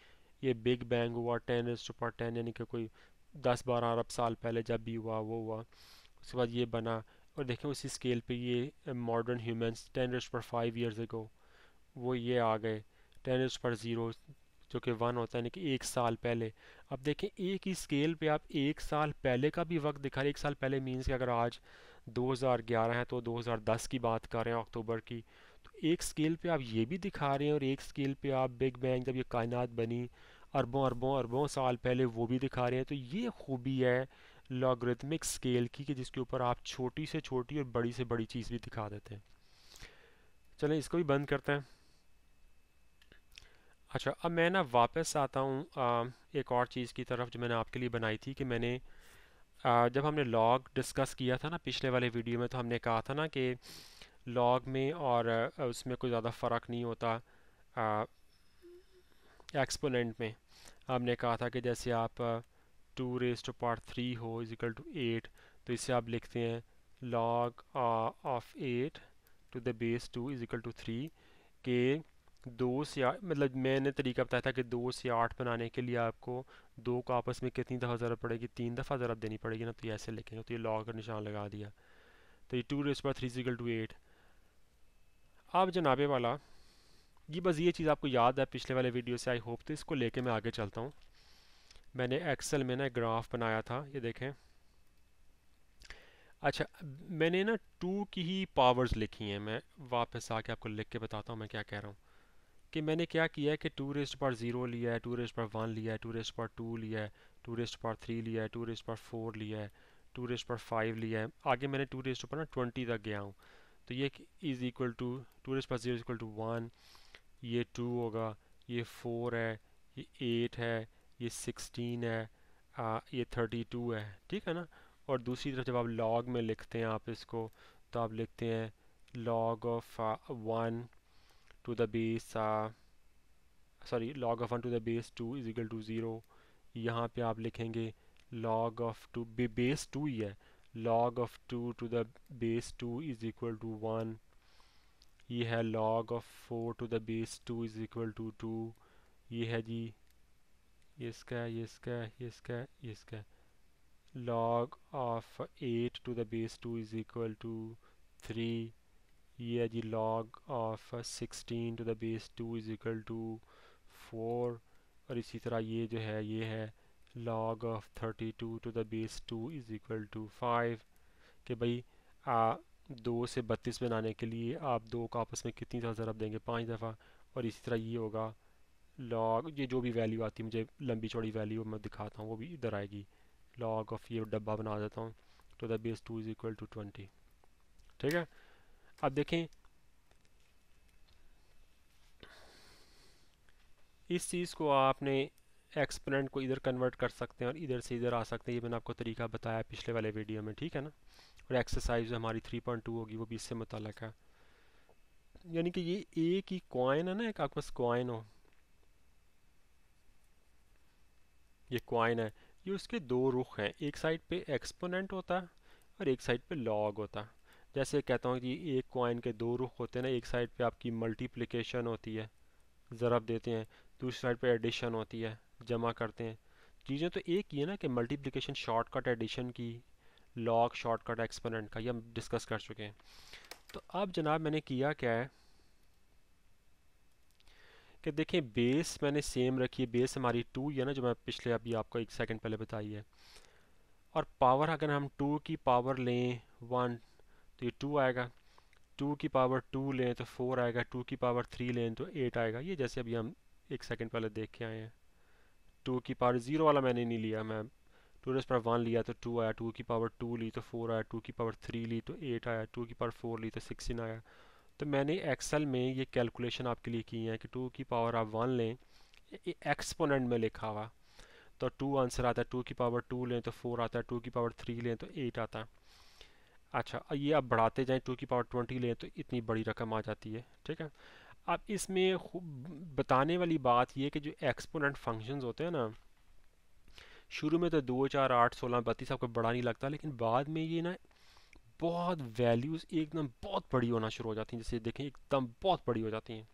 ये बिग बैंग हुआ ten age two point ten यानी कि कोई दस बारह अरब साल पहले जब भी हुआ वो हुआ उसके बाद ये बना और देखें उसी स्केल पे ये मॉडर्न ह्यूमंस टेन एज पर फाइव ईयर्स अगो वो ये आ गए टेन एज पर ज़ीरो जो कि वन होता है यानी कि एक साल पहले अब देखें एक ही स्केल पे आप एक साल पहले का भी वक्त दिखा रहे एक साल पहले मीन्स कि अगर आज 2011 है तो 2010 की बात कर रहे हैं अक्टूबर की तो एक स्केल पे आप ये भी दिखा रहे हैं और एक स्केल पे आप बिग बैंग जब ये कायनात बनी अरबों अरबों अरबों साल पहले वो भी दिखा रहे हैं तो ये खूबी है लॉगरिथमिक स्केल की कि जिसके ऊपर आप छोटी से छोटी और बड़ी से बड़ी चीज़ भी दिखा देते हैं चलें इसको भी बंद करते हैं अच्छा अब मैं ना वापस आता हूँ एक और चीज़ की तरफ जो मैंने आपके लिए बनाई थी कि मैंने आ, जब हमने लॉग डिस्कस किया था ना पिछले वाले वीडियो में तो हमने कहा था ना कि लॉग में और उसमें कोई ज़्यादा फ़र्क नहीं होता एक्सपोनेंट में हमने कहा था कि जैसे आप two raise to part three हो इजिकल टू एट तो इसे आप लिखते हैं log of eight to the base two is equal to three के दो से आठ मतलब मैंने तरीका बताया था कि दो से आठ बनाने के लिए आपको दो को आपस में कितनी दफ़ा ज़रूरत पड़ेगी तीन दफ़ा ज़रूरत देनी पड़ेगी ना तो ये ऐसे लिखेंगे तो ये लॉग का निशान लगा दिया तो ये टू रेस पर थ्री इजिकल टू एट अब जनाबे वाला ये बस ये चीज़ आपको याद है पिछले वाले वीडियो से आई होप तो इसको लेके मैं आगे चलता हूँ मैंने एक्सेल में ना ग्राफ बनाया था ये देखें अच्छा मैंने ना टू की ही पावर्स लिखी हैं मैं वापस आके आपको लिख के बताता हूँ मैं क्या कह रहा हूँ कि मैंने क्या किया है कि टूरिस्ट पर ज़ीरो लिया है टूरिस्ट पर वन लिया है टूरिस्ट पर टू लिया है टूरिस्ट पर थ्री लिया है टूरिस्ट पर फोर लिया है टूरिस्ट पर फाइव लिया है आगे मैंने टूरिस्ट पर ना ट्वेंटी तक गया हूँ तो ये इज़ इक्वल टू टूरिस्ट पर ज़ीरो इक्वल टू वन ये टू होगा ये फोर है ये एट है ये सिक्सटीन है आ, ये थर्टी टू है ठीक है ना और दूसरी तरफ जब आप लॉग में लिखते हैं आप इसको तो आप लिखते हैं log of one to the base sorry log of one to the base two is equal to zero यहाँ पे आप लिखेंगे log of two base two ही है log of two to the base two is equal to one ये है log of four to the base two is equal to two ये है जी ये इसका ये इसका ये इसका ये इसका log of eight to the base two is equal to three ये है जी log of sixteen to the base two is equal to four और इसी तरह ये जो है ये है log of thirty two to the base two is equal to five कि भाई दो से बत्तीस बनाने के लिए आप दो को आपस में कितनी दफ़ा ज़रब देंगे पाँच दफ़ा और इसी तरह ये होगा लॉग ये जो भी वैल्यू आती है मुझे लंबी चौड़ी वैल्यू मैं दिखाता हूँ वो भी इधर आएगी लॉग ऑफ ये डब्बा बना देता हूँ तो the base two is equal to twenty ठीक है अब देखें इस चीज़ को आपने एक्सपोनेंट को इधर कन्वर्ट कर सकते हैं और इधर से इधर आ सकते हैं ये मैंने आपको तरीका बताया पिछले वाले वीडियो में ठीक है ना और एक्सरसाइज हमारी थ्री पॉइंट टू होगी वो भी इससे मुतल है यानी कि ये एक ही कॉइन है ना एक आपके पास कॉइन हो ये कॉइन है ये उसके दो रुख हैं एक साइड पे एक्सपोनेंट होता और एक साइड पे लॉग होता जैसे कहता हूँ कि एक कॉइन के दो रुख होते हैं ना एक साइड पे आपकी मल्टीप्लिकेशन होती है ज़रब देते हैं दूसरी साइड पे एडिशन होती है जमा करते हैं चीज़ें तो एक ही है ना कि मल्टीप्लिकेशन शॉर्टकट एडिशन की लॉक शॉर्टकट एक्सपोनेंट का ये हम डिस्कस कर चुके हैं तो अब जनाब मैंने किया क्या है कि देखें बेस मैंने सेम रखी है बेस हमारी टू है ना जो मैं पिछले अभी आपको एक सेकंड पहले बताई है और पावर अगर हम टू की पावर लें वन तो ये टू आएगा टू की पावर टू लें तो फोर आएगा टू की पावर थ्री लें तो एट आएगा ये जैसे अभी हम एक सेकंड पहले देख के आए हैं टू की पावर ज़ीरो वाला मैंने नहीं लिया मैं टू रेस पर वन लिया तो टू आया टू की पावर टू ली तो फोर आया टू की पावर थ्री ली तो एट आया टू की पावर फोर ली तो सिक्सटीन आया तो मैंने एक्सेल में ये कैलकुलेशन आपके लिए की है कि टू की पावर आप वन लें एक्सपोनेंट में लिखा हुआ तो टू आंसर आता है टू की पावर टू लें तो फोर आता है टू की पावर थ्री लें तो एट आता है अच्छा ये आप बढ़ाते जाएँ टू की पावर ट्वेंटी लें तो इतनी बड़ी रकम आ जाती है ठीक है अब इसमें बताने वाली बात यह कि जो एक्सपोनेंट फंक्शंस होते हैं ना शुरू में तो दो चार आठ सोलह बत्तीस आपको बड़ा नहीं लगता लेकिन बाद में ये ना बहुत वैल्यूज़ एकदम बहुत बड़ी होना शुरू हो जाती हैं जैसे देखें एकदम बहुत बड़ी हो जाती हैं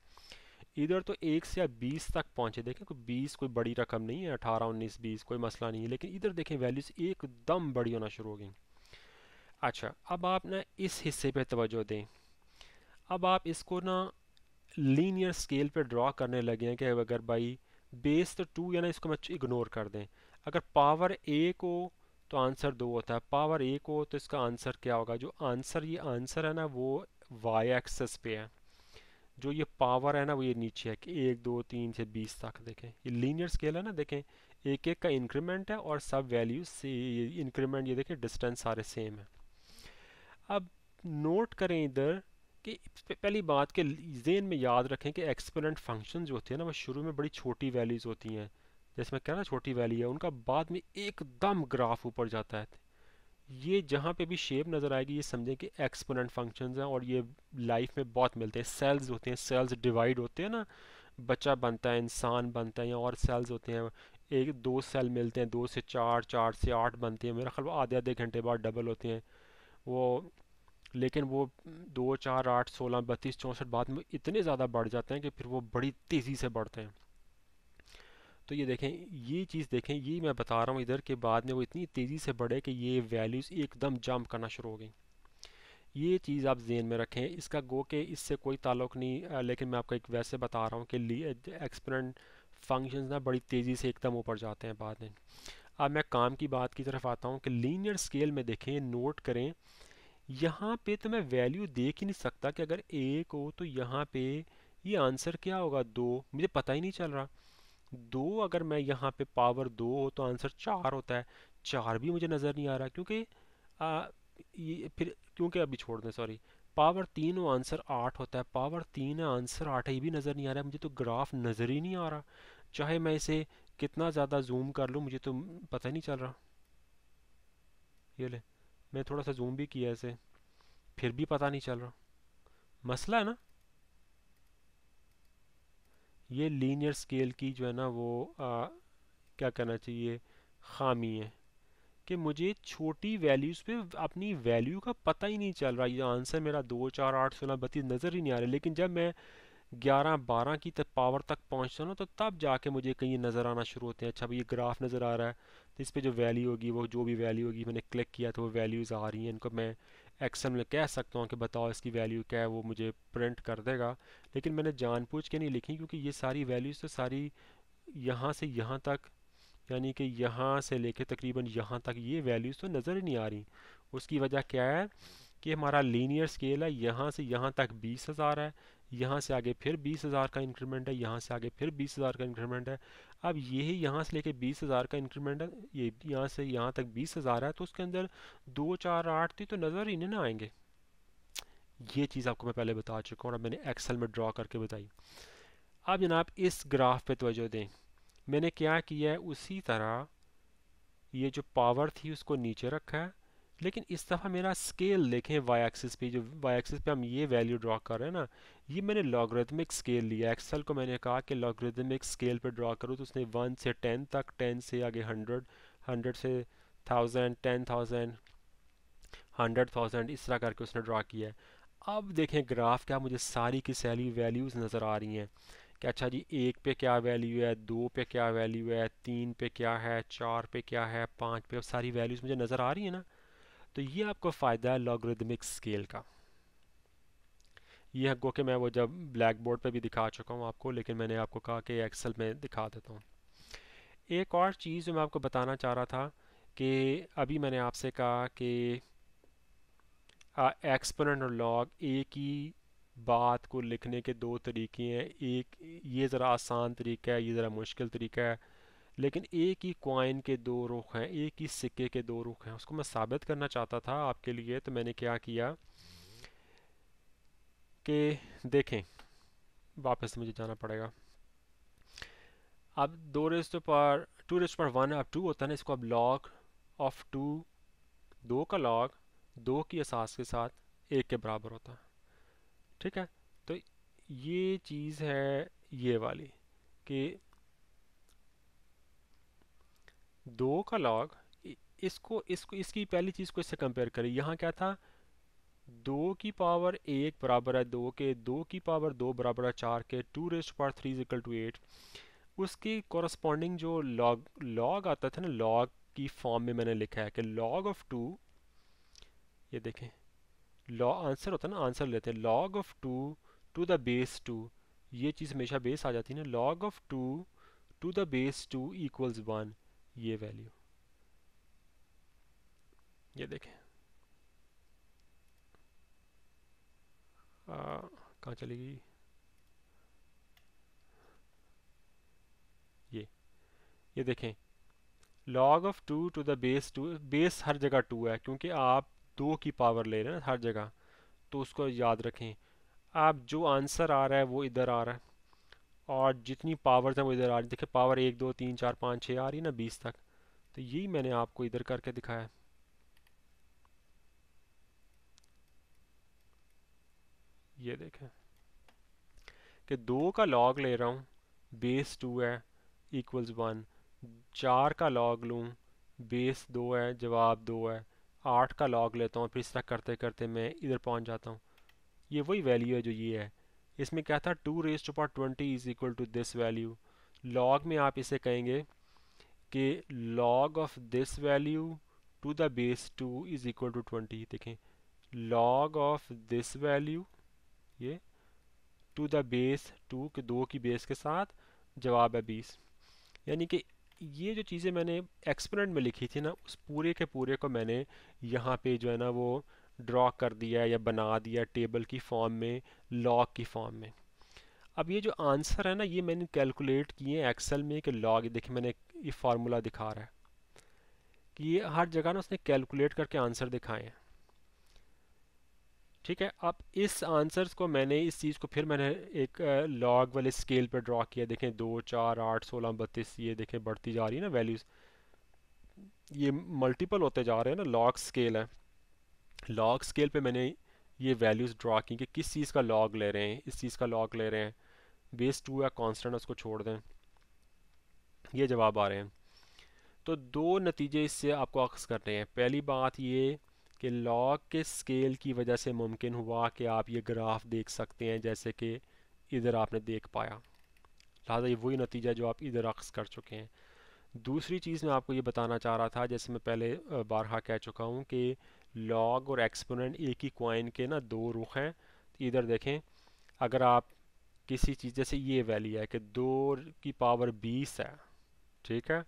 इधर तो एक से आप बीस तक पहुँचे देखें कोई बीस कोई बड़ी रकम नहीं है अठारह उन्नीस बीस कोई मसला नहीं है लेकिन इधर देखें वैल्यूज़ एकदम बड़ी होना शुरू हो गई अच्छा अब आप ना इस हिस्से पर तोज्जो दें अब आप इसको ना लीनियर स्केल पर ड्रॉ करने लगे हैं कि अगर भाई बेस तो टू या ना इसको मैं इग्नोर कर दें अगर पावर ए को तो आंसर दो होता है पावर ए को तो इसका आंसर क्या होगा जो आंसर ये आंसर है ना वो वाई एक्सेस पे है जो ये पावर है ना वो ये नीचे है कि एक दो तीन से बीस तक देखें ये लीनियर स्केल है ना देखें एक एक का इंक्रीमेंट है और सब वैल्यू से इंक्रीमेंट ये देखें डिस्टेंस सारे सेम है अब नोट करें इधर कि पहली बात के जेन में याद रखें कि एक्सपोनेंट फंक्शन जो होते हैं ना वो शुरू में बड़ी छोटी वैल्यूज़ होती हैं जैसे मैं कह रहा छोटी वैली है उनका बाद में एकदम ग्राफ ऊपर जाता है ये जहाँ पे भी शेप नज़र आएगी ये समझें कि एक्सपोनेंट फंक्शंस हैं और ये लाइफ में बहुत मिलते हैं सेल्स होते हैं सेल्स डिवाइड होते हैं ना बच्चा बनता है इंसान बनता है या और सेल्स होते हैं एक दो सेल मिलते हैं दो से चार चार से आठ बनते हैं मेरा ख्याल आधे आधे घंटे बाद डबल होते हैं वो लेकिन वो दो चार आठ सोलह बत्तीस चौंसठ बाद में इतने ज़्यादा बढ़ जाते हैं कि फिर वो बड़ी तेज़ी से बढ़ते हैं तो ये देखें ये चीज़ देखें ये मैं बता रहा हूँ इधर के बाद में वो इतनी तेज़ी से बढ़े कि ये वैल्यूज़ एकदम जंप करना शुरू हो गई ये चीज़ आप जेन में रखें इसका गो के इससे कोई ताल्लुक नहीं लेकिन मैं आपको एक वैसे बता रहा हूँ कि एक्सपेरेंट फंक्शन ना बड़ी तेज़ी से एकदम ऊपर जाते हैं बाद में अब मैं काम की बात की तरफ आता हूँ कि लीनियर स्केल में देखें नोट करें यहाँ पे तो मैं वैल्यू देख ही नहीं सकता कि अगर एक हो तो यहाँ पे ये यह आंसर क्या होगा दो मुझे पता ही नहीं चल रहा दो अगर मैं यहाँ पे पावर दो हो तो आंसर चार होता है चार भी मुझे नज़र नहीं आ रहा क्योंकि आ, ये फिर क्योंकि अभी छोड़ दें सॉरी पावर तीन हो आंसर आठ होता है पावर तीन है आंसर आठ ये भी नज़र नहीं आ रहा मुझे तो ग्राफ नज़र ही नहीं आ रहा चाहे मैं इसे कितना ज़्यादा जूम कर लूँ मुझे तो पता नहीं चल रहा ये ले मैं थोड़ा सा जूम भी किया इसे फिर भी पता नहीं चल रहा मसला है ना ये लीनियर स्केल की जो है ना वो आ, क्या कहना चाहिए खामी है कि मुझे छोटी वैल्यूज़ पे अपनी वैल्यू का पता ही नहीं चल रहा ये आंसर मेरा दो चार आठ सोलह बत्तीस नज़र ही नहीं आ रहा लेकिन जब मैं ग्यारह बारह की तक पावर तक पहुँचता ना तो तब जाके मुझे कहीं नज़र आना शुरू होते हैं अच्छा भाई ये ग्राफ नज़र आ रहा है तो इस पर जो वैल्यू होगी वो जो भी वैल्यू होगी मैंने क्लिक किया तो वो वैल्यूज़ आ रही हैं इनको मैं एक्सेल में कह सकता हूँ कि बताओ इसकी वैल्यू क्या है वो मुझे प्रिंट कर देगा लेकिन मैंने जानबूझ के नहीं लिखी क्योंकि ये सारी वैल्यूज़ तो सारी यहाँ से यहाँ तक यानी कि यहाँ से लेके तकरीबन यहाँ तक ये वैल्यूज़ तो नज़र ही नहीं आ रही उसकी वजह क्या है कि हमारा लीनियर स्केल है यहाँ से यहाँ तक बीस हज़ार है यहाँ से आगे फिर बीस हज़ार का इंक्रीमेंट है यहाँ से आगे फिर बीस हज़ार का इंक्रीमेंट है अब यही यहाँ से लेके बीस हज़ार का इंक्रीमेंट है ये यहाँ से यहाँ तक बीस हज़ार है तो उसके अंदर दो चार आठ थी तो नज़र ही नहीं ना आएंगे ये चीज़ आपको मैं पहले बता चुका हूँ और मैंने एक्सेल में ड्रा करके बताई अब जनाब इस ग्राफ पे तोजह दें मैंने क्या किया है उसी तरह ये जो पावर थी उसको नीचे रखा है लेकिन इस दफ़ा मेरा स्केल देखें वाई एक्सिस पे जो वाई एक्सिस पे हम ये वैल्यू ड्रा कर रहे हैं ना ये मैंने लॉगरिथमिक स्केल लिया एक्सल को मैंने कहा कि लॉगरिथमिक स्केल पे ड्रा करो तो उसने वन से टेन तक टेन से आगे हंड्रेड हंड्रेड से thousand ten thousand hundred thousand इस तरह करके उसने ड्रा किया है अब देखें ग्राफ क्या मुझे सारी की सारी वैल्यूज़ नज़र आ रही हैं कि अच्छा जी एक पे क्या वैल्यू है दो पे क्या वैल्यू है तीन पे क्या है चार पे क्या है पाँच पे अब सारी वैल्यूज़ मुझे नज़र आ रही है ना तो ये आपको फ़ायदा है लॉगरिदमिक स्केल का ये गो कि मैं वो जब ब्लैक बोर्ड पर भी दिखा चुका हूँ आपको लेकिन मैंने आपको कहा कि एक्सेल में दिखा देता हूँ एक और चीज़ जो मैं आपको बताना चाह रहा था कि अभी मैंने आपसे कहा कि एक्सपोनेंट और लॉग एक ही बात को लिखने के दो तरीके हैं एक ये ज़रा आसान तरीका है ये ज़रा मुश्किल तरीका है लेकिन एक ही कॉइन के दो रुख हैं एक ही सिक्के के दो रुख हैं उसको मैं साबित करना चाहता था आपके लिए तो मैंने क्या किया कि देखें वापस मुझे जाना पड़ेगा अब दो रिस्ट पर टू रिस्ट पर वन अब टू होता है ना इसको अब लॉग ऑफ टू दो का लॉग दो की असास के साथ एक के बराबर होता है ठीक है तो ये चीज़ है ये वाली कि दो का लॉग इसको इसको इसकी पहली चीज़ को इससे कंपेयर करें यहाँ क्या था दो की पावर एक बराबर है दो के दो की पावर दो बराबर है चार के two raised power three is equal to eight उसकी कॉरस्पॉन्डिंग जो लॉग लॉग आता था ना लॉग की फॉर्म में मैंने लिखा है कि लॉग ऑफ टू ये देखें लॉ आंसर होता है ना आंसर लेते हैं log of two to the base two ये चीज़ हमेशा बेस आ जाती है ना log of two to the base two equals one value वैल्यू ये देखें कहाँ चली गई ये ये देखें log of two to the base two base हर जगह टू है क्योंकि आप दो की पावर ले रहे हैं हर जगह तो उसको याद रखें आप जो आंसर आ रहा है वो इधर आ रहा है और जितनी पावर्स हैं वो इधर आ रही देखिए पावर एक दो तीन चार पाँच छः आ रही है ना बीस तक तो यही मैंने आपको इधर करके दिखाया ये देखें कि दो का लॉग ले रहा हूँ बेस टू है इक्वल्स वन चार का लॉग लूँ बेस दो है जवाब दो है आठ का लॉग लेता हूँ फिर इस तरह करते करते मैं इधर पहुँच जाता हूँ ये वही वैल्यू है जो ये है इसमें क्या था two raise to power twenty is equal to this value log में आप इसे कहेंगे कि log of this value to the base two is equal to twenty देखें लॉग ऑफ दिस वैल्यू ये टू द बेस टू के दो की बेस के साथ जवाब है बीस यानी कि ये जो चीज़ें मैंने एक्सपेरिमेंट में लिखी थी ना उस पूरे के पूरे को मैंने यहाँ पे जो है ना वो ड्रॉ कर दिया या बना दिया टेबल की फॉर्म में लॉग की फॉर्म में अब ये जो आंसर है ना ये मैंने कैलकुलेट किए हैं एक्सेल में कि लॉग देखिए मैंने ये फार्मूला दिखा रहा है कि ये हर जगह ना उसने कैलकुलेट करके आंसर दिखाए हैं ठीक है अब इस आंसर्स को मैंने इस चीज़ को फिर मैंने एक लॉग वाले स्केल पर ड्रा किया देखें दो चार आठ सोलह बत्तीस ये देखें बढ़ती जा रही है ना वैल्यूज़ ये मल्टीपल होते जा रहे हैं ना लॉग स्केल है लॉग स्केल पे मैंने ये वैल्यूज़ ड्रा की कि किस चीज़ का लॉग ले रहे हैं इस चीज़ का लॉग ले रहे हैं बेस टू या कॉन्सटेंट उसको छोड़ दें ये जवाब आ रहे हैं तो दो नतीजे इससे आपको अक्स कर रहे हैं पहली बात ये कि लॉग के स्केल की वजह से मुमकिन हुआ कि आप ये ग्राफ देख सकते हैं जैसे कि इधर आपने देख पाया लिहाजा ये वही नतीजा जो आप इधर अक्स कर चुके हैं दूसरी चीज़ मैं आपको ये बताना चाह रहा था जैसे मैं पहले बारहा कह चुका हूँ कि लॉग और एक्सपोनेंट एक ही कॉइन के ना दो रुख हैं इधर देखें अगर आप किसी चीज़ जैसे ये वैली है कि दो की पावर बीस है ठीक है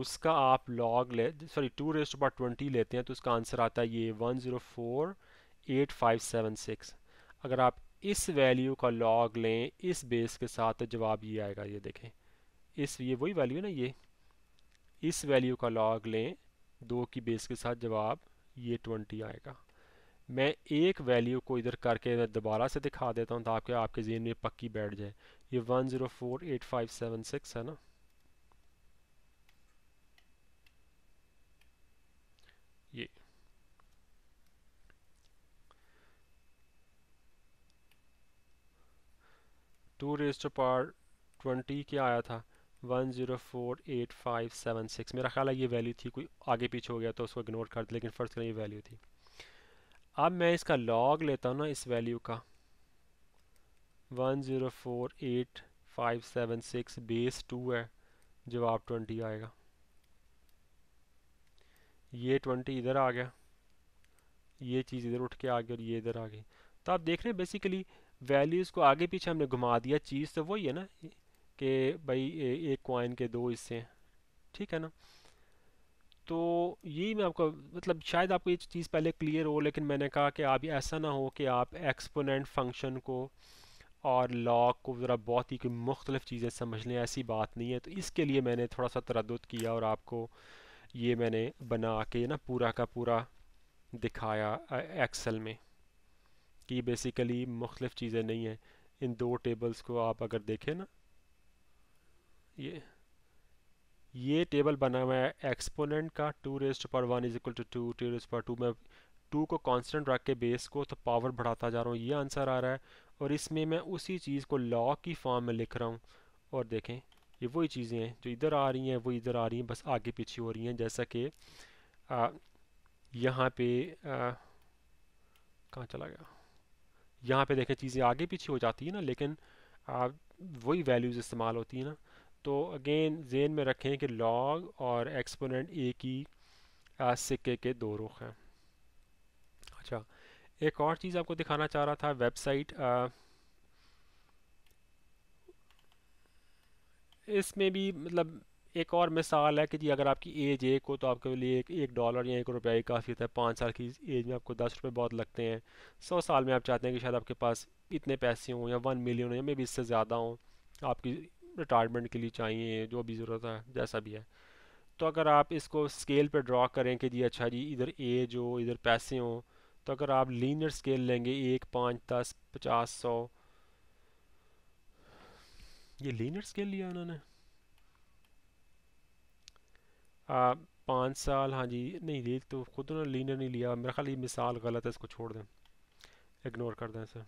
उसका आप लॉग ले सॉरी टू रेस्ट बार ट्वेंटी लेते हैं तो उसका आंसर आता है ये one zero four eight five seven six अगर आप इस वैल्यू का लॉग लें इस बेस के साथ तो जवाब ये आएगा ये देखें इस ये वही वैल्यू है ना ये इस वैल्यू का लॉग लें दो की बेस के साथ जवाब ये ट्वेंटी आएगा मैं एक वैल्यू को इधर करके इधर दोबारा से दिखा देता हूँ ताकि आपके जेन में पक्की बैठ जाए ये one zero four eight five seven six है ना ये टू रेस्ट पार ट्वेंटी क्या आया था one zero four eight five seven six मेरा ख्याल है ये वैल्यू थी कोई आगे पीछे हो गया तो उसको इग्नोर कर लेकिन फ़र्स्ट करें ये वैल्यू थी अब मैं इसका लॉग लेता हूँ ना इस वैल्यू का one zero four eight five seven six base two है जवाब ट्वेंटी आएगा ये ट्वेंटी इधर आ गया ये चीज़ इधर उठ के आ गई और ये इधर आ गई तो आप देख रहे हैं बेसिकली वैल्यूज़ को आगे पीछे हमने घुमा दिया चीज़ तो वही है ना कि भाई एक कॉइन के दो हिस्से हैं ठीक है ना तो यही मैं आपको मतलब शायद आपको ये चीज़ पहले क्लियर हो लेकिन मैंने कहा कि आप ऐसा ना हो कि आप एक्सपोनेंट फंक्शन को और लॉग को ज़रा बहुत ही कोई मुख्तलिफ चीज़ें समझ लें ऐसी बात नहीं है तो इसके लिए मैंने थोड़ा सा तरद किया और आपको ये मैंने बना के ना पूरा का पूरा दिखाया एक्सेल में कि बेसिकली मुख्तलिफ चीज़ें नहीं हैं इन दो टेबल्स को आप अगर देखें ना ये ये टेबल बना हुआ है एक्सपोनेंट का टू रेस्ट पर one is equal to two two raised पर टू मैं टू को कांस्टेंट रख के बेस को तो पावर बढ़ाता जा रहा हूँ ये आंसर आ रहा है और इसमें मैं उसी चीज़ को लॉ की फॉर्म में लिख रहा हूँ और देखें ये वही चीज़ें हैं जो इधर आ रही हैं वो इधर आ रही हैं बस आगे पीछे हो रही हैं जैसा कि यहाँ पे कहाँ चला गया यहाँ पे देखें चीज़ें आगे पीछे हो जाती है ना लेकिन वही वैल्यूज़ इस्तेमाल होती हैं ना तो अगेन जेन में रखें कि लॉग और एक्सपोनेंट ए की आ, सिक्के के दो रुख हैं अच्छा एक और चीज़ आपको दिखाना चाह रहा था वेबसाइट इसमें भी मतलब एक और मिसाल है कि जी अगर आपकी एज एक हो तो आपके लिए एक एक डॉलर या एक रुपया ही काफ़ी होता है पाँच साल की एज में आपको दस रुपये बहुत लगते हैं सौ साल में आप चाहते हैं कि शायद आपके पास इतने पैसे हों या वन मिलियन हो या मे भी इससे ज़्यादा हों आपकी रिटायरमेंट के लिए चाहिए जो भी ज़रूरत है जैसा भी है तो अगर आप इसको स्केल पर ड्रा करें कि जी अच्छा जी इधर एज हो इधर पैसे हों तो अगर आप लीनियर स्केल लेंगे एक पाँच दस पचास सौ ये लीनियर स्केल लिया उन्होंने पाँच साल हाँ जी नहीं ये तो ख़ुद उन्होंने लीनियर नहीं लिया मेरा ख्याल ये मिसाल गलत है इसको छोड़ दें इग्नोर कर दें सर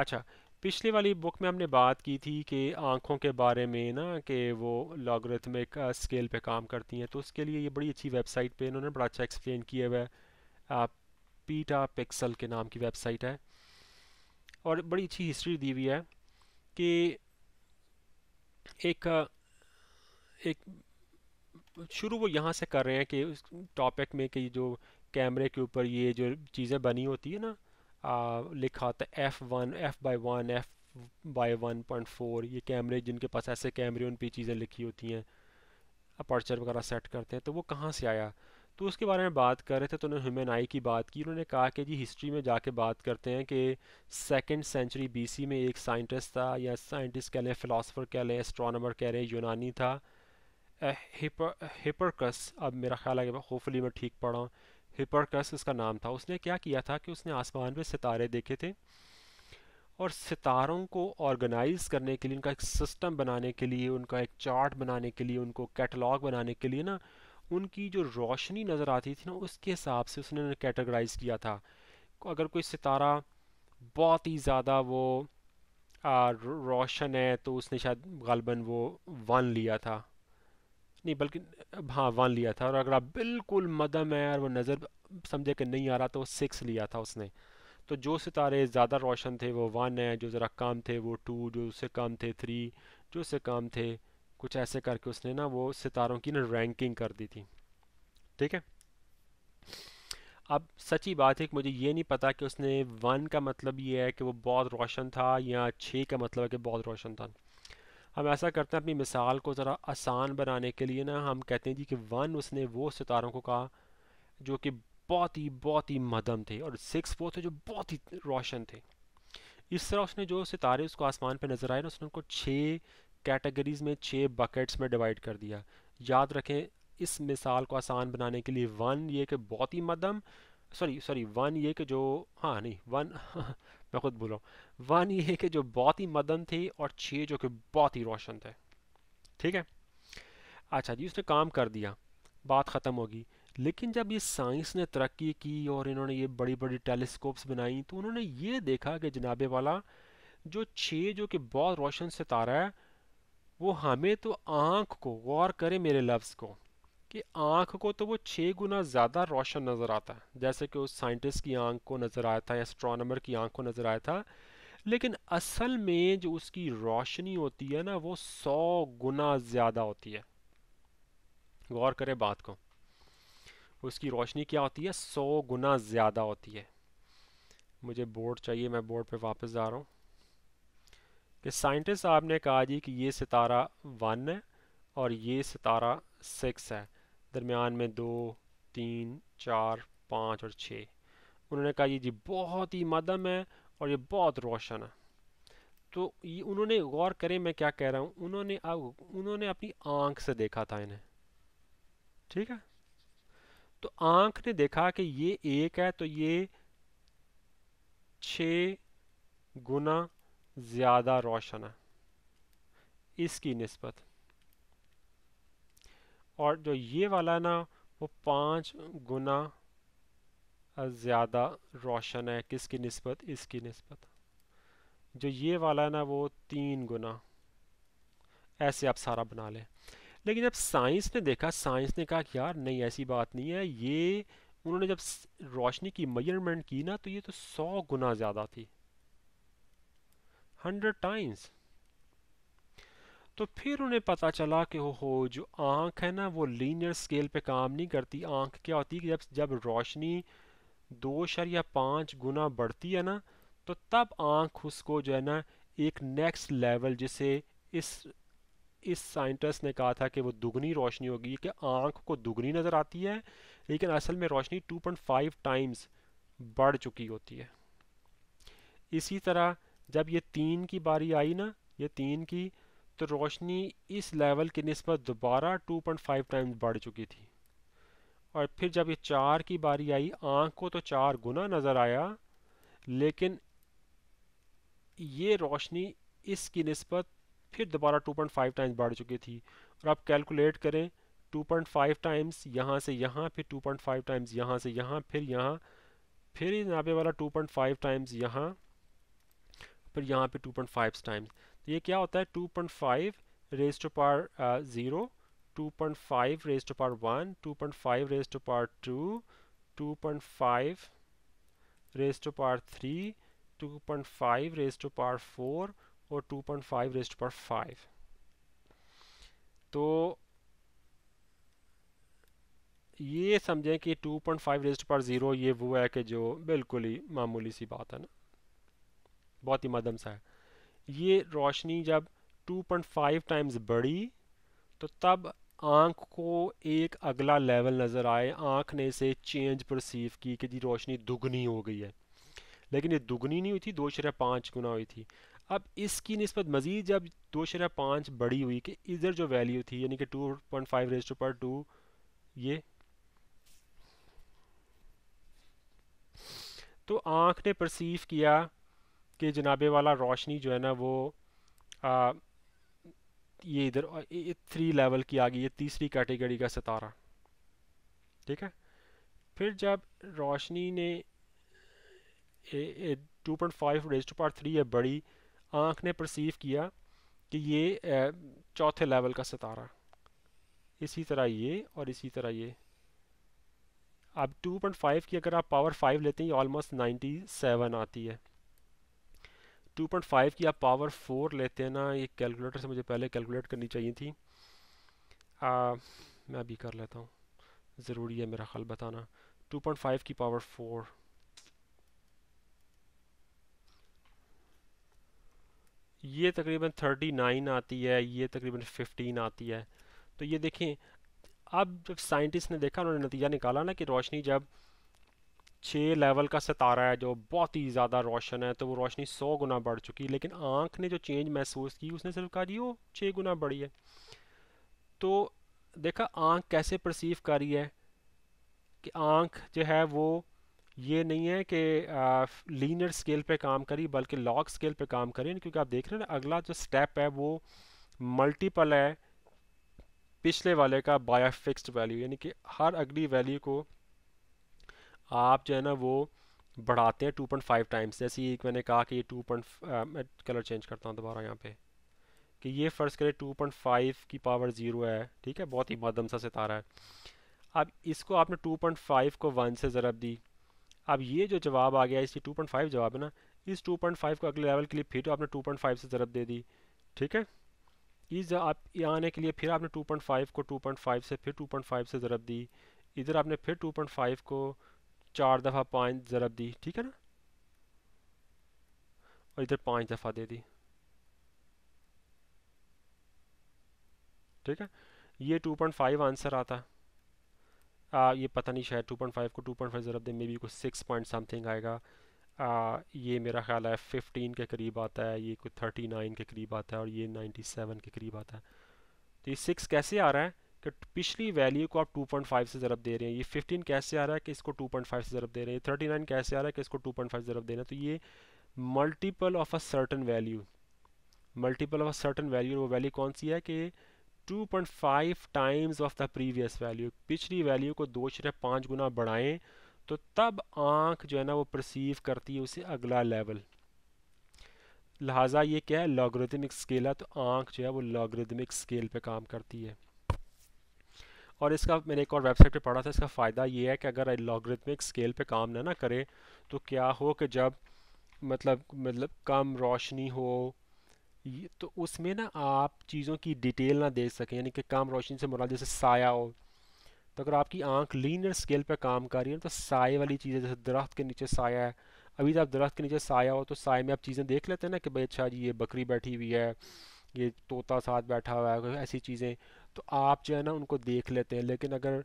अच्छा पिछली वाली बुक में हमने बात की थी कि आँखों के बारे में ना कि वो लॉगरिथमिक स्केल uh, पे काम करती हैं तो उसके लिए ये बड़ी अच्छी वेबसाइट पे इन्होंने बड़ा अच्छा एक्सप्लेन किया हुआ है पीटा uh, पिक्सल के नाम की वेबसाइट है और बड़ी अच्छी हिस्ट्री दी हुई है कि एक uh, एक शुरू वो यहाँ से कर रहे हैं कि उस टॉपिक में कि जो कैमरे के ऊपर ये जो चीज़ें बनी होती है ना लिखा था F one F by one F by one point four ये कैमरे जिनके पास ऐसे कैमरे उन पर चीज़ें लिखी होती हैं अपर्चर वगैरह सेट करते हैं तो वो कहाँ से आया तो उसके बारे में बात कर रहे थे तो उन्होंने ह्यूमन आई की बात की उन्होंने कहा कि जी हिस्ट्री में जाके बात करते हैं कि सेकेंड सेंचुरी बी में एक साइंटिस्ट था या साइंटिस्ट कह लें फ़िलासफ़र कह लें एस्ट्रॉनमर कह रहे यूनानी था हिपर हिपरकस अब मेरा ख्याल है कि होपफुली मैं ठीक पढ़ा हिपरकस उसका नाम था उसने क्या किया था कि उसने आसमान में सितारे देखे थे और सितारों को ऑर्गेनाइज करने के लिए उनका एक सिस्टम बनाने के लिए उनका एक चार्ट बनाने के लिए उनको कैटलॉग बनाने के लिए ना उनकी जो रोशनी नज़र आती थी ना उसके हिसाब से उसने कैटेगराइज किया था अगर कोई सितारा बहुत ही ज़्यादा वो रोशन है तो उसने शायद गलबन वो वन लिया था नहीं बल्कि हाँ वन लिया था और अगर आप बिल्कुल मदम है और वो नज़र समझे कि नहीं आ रहा तो सिक्स लिया था उसने तो जो सितारे ज़्यादा रोशन थे वो वन है जो ज़रा कम थे वो टू जो उससे कम थे थ्री जो उससे कम थे कुछ ऐसे करके उसने ना वो सितारों की ना रैंकिंग कर दी थी ठीक है अब सच्ची बात है कि मुझे ये नहीं पता कि उसने वन का मतलब ये है कि वो बहुत रोशन था या छः का मतलब है कि बहुत रोशन था हम ऐसा करते हैं अपनी मिसाल को ज़रा आसान बनाने के लिए ना हम कहते हैं जी कि वन उसने वो सितारों को कहा जो कि बहुत ही बहुत ही मदम थे और सिक्स वो थे जो बहुत ही रोशन थे इस तरह उसने जो सितारे उसको आसमान पर नज़र आए ना उसने उनको छः कैटेगरीज़ में छः बकेट्स में डिवाइड कर दिया याद रखें इस मिसाल को आसान बनाने के लिए वन ये कि बहुत ही मदम सॉरी सॉरी वन ये कि जो हाँ नहीं वन मैं खुद बोल रहा हूँ वन ये है कि जो बहुत ही मदन थे और छः जो कि बहुत ही रोशन थे ठीक है अच्छा जी उसने काम कर दिया बात ख़त्म होगी लेकिन जब ये साइंस ने तरक्की की और इन्होंने ये बड़ी बड़ी टेलीस्कोप्स बनाई तो उन्होंने ये देखा कि जनाबे वाला जो छः जो कि बहुत रोशन सितारा है वो हमें तो आँख को गौर करे मेरे लफ्ज़ को कि आँख को तो वो छः गुना ज़्यादा रोशन नज़र आता है जैसे कि उस साइंटिस्ट की आँख को नज़र आया था या एस्ट्रोनमर की आँख को नज़र आया था लेकिन असल में जो उसकी रोशनी होती है ना वो सौ गुना ज़्यादा होती है गौर करें बात को उसकी रोशनी क्या होती है सौ गुना ज़्यादा होती है मुझे बोर्ड चाहिए मैं बोर्ड पे वापस जा रहा हूँ कि साइंटिस्ट साहब ने कहा जी कि ये सितारा वन है और ये सितारा सिक्स है दरमियान में दो तीन चार पाँच और छः उन्होंने कहा ये जी बहुत ही मदम है और ये बहुत रोशन है तो ये उन्होंने गौर करें मैं क्या कह रहा हूँ उन्होंने अब उन्होंने अपनी आँख से देखा था इन्हें ठीक है तो आँख ने देखा कि ये एक है तो ये छ गुना ज़्यादा रोशन है इसकी नस्बत और जो ये वाला ना वो पाँच गुना ज़्यादा रोशन है किसकी नस्बत इसकी नस्बत जो ये वाला ना वो तीन गुना ऐसे आप सारा बना लें लेकिन जब साइंस ने देखा साइंस ने कहा कि यार नहीं ऐसी बात नहीं है ये उन्होंने जब रोशनी की मेजरमेंट की ना तो ये तो सौ गुना ज़्यादा थी हंड्रेड टाइम्स तो फिर उन्हें पता चला कि हो हो जो आँख है ना वो लीनियर स्केल पे काम नहीं करती आँख क्या होती है कि जब जब रोशनी दो शर या पाँच गुना बढ़ती है ना तो तब आँख उसको जो है ना एक नेक्स्ट लेवल जिसे इस इस साइंटिस्ट ने कहा था कि वो दुगनी रोशनी होगी कि आँख को दुगनी नज़र आती है लेकिन असल में रोशनी टू टाइम्स बढ़ चुकी होती है इसी तरह जब ये तीन की बारी आई ना ये तीन की तो रोशनी इस लेवल के नस्बत दोबारा 2.5 टाइम बढ़ चुकी थी और फिर जब ये चार की बारी आई आँख को तो चार गुना नज़र आया लेकिन ये रोशनी इसकी नस्बत फिर दोबारा 2.5 टाइम्स बढ़ चुकी थी और आप कैलकुलेट करें 2.5 टाइम्स यहाँ से यहाँ फिर 2.5 टाइम्स यहाँ से यहाँ फिर यहाँ फिर नाबे वाला 2.5 टाइम्स यहाँ फिर यहाँ पे 2.5 टाइम्स तो ये क्या होता है 2.5 point five raise to power zero two point five raise to power one two point five raise to power two two point five raise to power three two point five raise to power four और two point five raise to power five तो ये समझें कि 2.5 point five raise to power zero ये वो है कि जो बिल्कुल ही मामूली सी बात है ना बहुत ही मदम सा है ये रोशनी जब 2.5 टाइम्स बढ़ी तो तब आँख को एक अगला लेवल नज़र आए आँख ने इसे चेंज परसीव की कि जी रोशनी दुगनी हो गई है लेकिन ये दुगनी नहीं हुई थी दो शरह पाँच गुना हुई थी अब इसकी नस्बत मज़ीद जब दो शरह पाँच बड़ी हुई कि इधर जो वैल्यू थी यानी कि टू पॉइंट फाइव रेस्ट पर टू ये तो आँख ने परसीव किया कि जनाबे वाला रोशनी जो है ना वो आ, ये इधर थ्री लेवल की आ गई ये तीसरी कैटेगरी का सितारा ठीक है फिर जब रोशनी ने two point five raise to power three है बड़ी आँख ने परसीव किया कि ये चौथे लेवल का सितारा इसी तरह ये और इसी तरह ये अब 2.5 की अगर आप पावर 5 लेते हैं ये ऑलमोस्ट 97 आती है 2.5 की आप पावर फोर लेते हैं ना ये कैलकुलेटर से मुझे पहले कैलकुलेट करनी चाहिए थी आ, मैं अभी कर लेता हूँ ज़रूरी है मेरा ख्याल बताना 2.5 की पावर फोर ये तकरीबन 39 आती है ये तकरीबन 15 आती है तो ये देखें अब जब साइंटिस्ट ने देखा उन्होंने नतीजा निकाला ना कि रोशनी जब छः लेवल का सितारा है जो बहुत ही ज़्यादा रोशन है तो वो रोशनी सौ गुना बढ़ चुकी है लेकिन आँख ने जो चेंज महसूस की उसने सिर्फ कहा जी वो छः गुना बढ़ी है तो देखा आँख कैसे परसीव कर रही है कि आँख जो है वो ये नहीं है कि लीनियर स्केल पे काम करी बल्कि लॉग स्केल पे काम करी क्योंकि आप देख रहे हैं ना अगला जो स्टेप है वो मल्टीपल है पिछले वाले का बाया फिक्स्ड वैल्यू यानी कि हर अगली वैल्यू को आप जो है ना वो बढ़ाते हैं टू पॉइंट फाइव टाइम्स जैसे एक मैंने कहा कि ये टू पॉइंट मैं कलर चेंज करता हूँ दोबारा यहाँ पे कि ये फ़र्ज़ करें टू पॉइंट फाइव की पावर ज़ीरो है ठीक है बहुत ही मदम सा सितारा है अब इसको आपने टू पॉइंट फाइव को वन से ज़रब दी अब ये जो जवाब आ गया इसकी टू पॉइंट फाइव जवाब है ना इस टू पॉइंट फाइव को अगले लेवल के लिए फिर आपने टू पॉइंट फाइव से ज़रब दे दी ठीक है इस आप आने के लिए फिर आपने टू पॉइंट फाइव को टू पॉइंट फाइव से फिर टू पॉइंट फाइव से ज़रब दी इधर आपने फिर टू पॉइंट फाइव को चार दफ़ा पाँच ज़रब दी ठीक है ना और इधर पाँच दफ़ा दे दी ठीक है ये 2.5 आंसर आता आ, ये पता नहीं शायद 2.5 को 2.5 ज़रब दे मे बी कुछ सिक्स पॉइंट समथिंग आएगा आ, ये मेरा ख्याल है 15 के करीब आता है ये कुछ 39 के करीब आता है और ये 97 के करीब आता है तो ये सिक्स कैसे आ रहा है तो पिछली वैल्यू को आप 2.5 से ज़रब दे रहे हैं ये 15 कैसे आ रहा है कि इसको 2.5 से ज़रब दे रहे हैं 39 कैसे आ रहा है कि इसको 2.5 पॉइंट ज़रब दे रहे हैं तो ये multiple of a certain value multiple of a certain value वो वैल्यू कौन सी है कि 2.5 times of the previous value पिछली वैल्यू को दो शरह पाँच गुना बढ़ाएँ तो तब आँख जो है ना वो प्रसीव करती है उसे अगला लेवल लिहाजा ये क्या है लॉगरिदमिक स्केल है तो आँख जो है वो लॉगरिदमिक स्केल पे काम करती है और इसका मैंने एक और वेबसाइट पे पढ़ा था इसका फ़ायदा ये है कि अगर लॉगरिथमिक स्केल पे काम ना ना करें तो क्या हो कि जब मतलब मतलब कम रोशनी हो तो उसमें ना आप चीज़ों की डिटेल ना देख सकें यानी कि कम रोशनी से मुराद जैसे साया हो तो अगर आपकी आंख लीनर स्केल पर काम कर रही है तो साए वाली चीज़ें जैसे दरख्त के नीचे साया है अभी तो आप दरख्त के नीचे साया हो तो साय में आप चीज़ें देख लेते हैं ना कि भाई अच्छा जी ये बकरी बैठी हुई है ये तोता साथ बैठा हुआ है ऐसी चीज़ें तो आप जो है ना उनको देख लेते हैं लेकिन अगर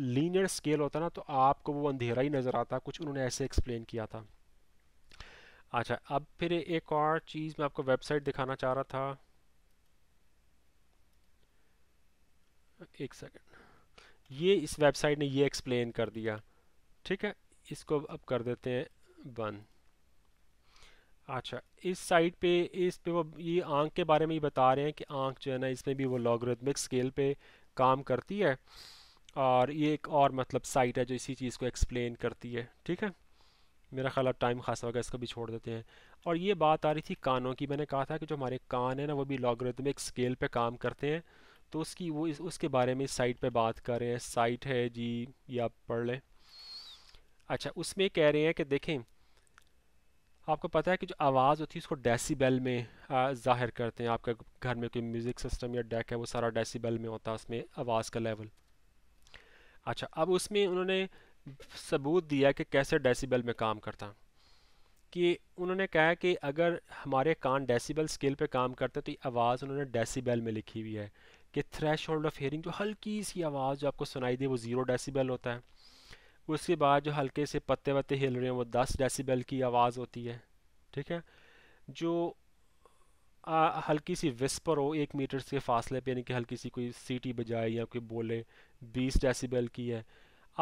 लीनियर स्केल होता ना तो आपको वो अंधेरा ही नज़र आता कुछ उन्होंने ऐसे एक्सप्लेन किया था अच्छा अब फिर एक और चीज़ मैं आपको वेबसाइट दिखाना चाह रहा था एक सेकंड ये इस वेबसाइट ने ये एक्सप्लेन कर दिया ठीक है इसको अब कर देते हैं बंद अच्छा इस साइड पे इस पे वो ये आंख के बारे में ही बता रहे हैं कि आंख जो है ना इसमें भी वो लॉगरिथमिक स्केल पे काम करती है और ये एक और मतलब साइट है जो इसी चीज़ को एक्सप्लेन करती है ठीक है मेरा ख्याल अब टाइम खासा होगा इसको भी छोड़ देते हैं और ये बात आ रही थी कानों की मैंने कहा था कि जो हमारे कान है ना वो भी लॉगरिथमिक स्केल पर काम करते हैं तो उसकी वो इस उसके बारे में इस साइट पर बात कर रहे हैं साइट है जी ये आप पढ़ लें अच्छा उसमें कह रहे हैं कि देखें आपको पता है कि जो आवाज़ होती है उसको डेसीबल में ज़ाहिर करते हैं आपके घर में कोई म्यूज़िक सिस्टम या डेक है वो सारा डेसीबल में होता है उसमें आवाज़ का लेवल अच्छा अब उसमें उन्होंने सबूत दिया कि कैसे डेसीबल में काम करता कि उन्होंने कहा कि अगर हमारे कान डेसीबल स्केल पे काम करते तो ये आवाज़ उन्होंने डेसीबल में लिखी हुई है कि थ्रेश ऑफ हेयरिंग जो हल्की सी आवाज़ जो आपको सुनाई दे वो ज़ीरो डेसीबल होता है उसके बाद जो हल्के से पत्ते वत्ते हिल रहे हैं वो दस डेसीबल की आवाज़ होती है ठीक है जो आ, हल्की सी विस्पर हो एक मीटर के फासले पे यानी कि हल्की सी कोई सीटी बजाए या कोई बोले बीस डेसीबल की है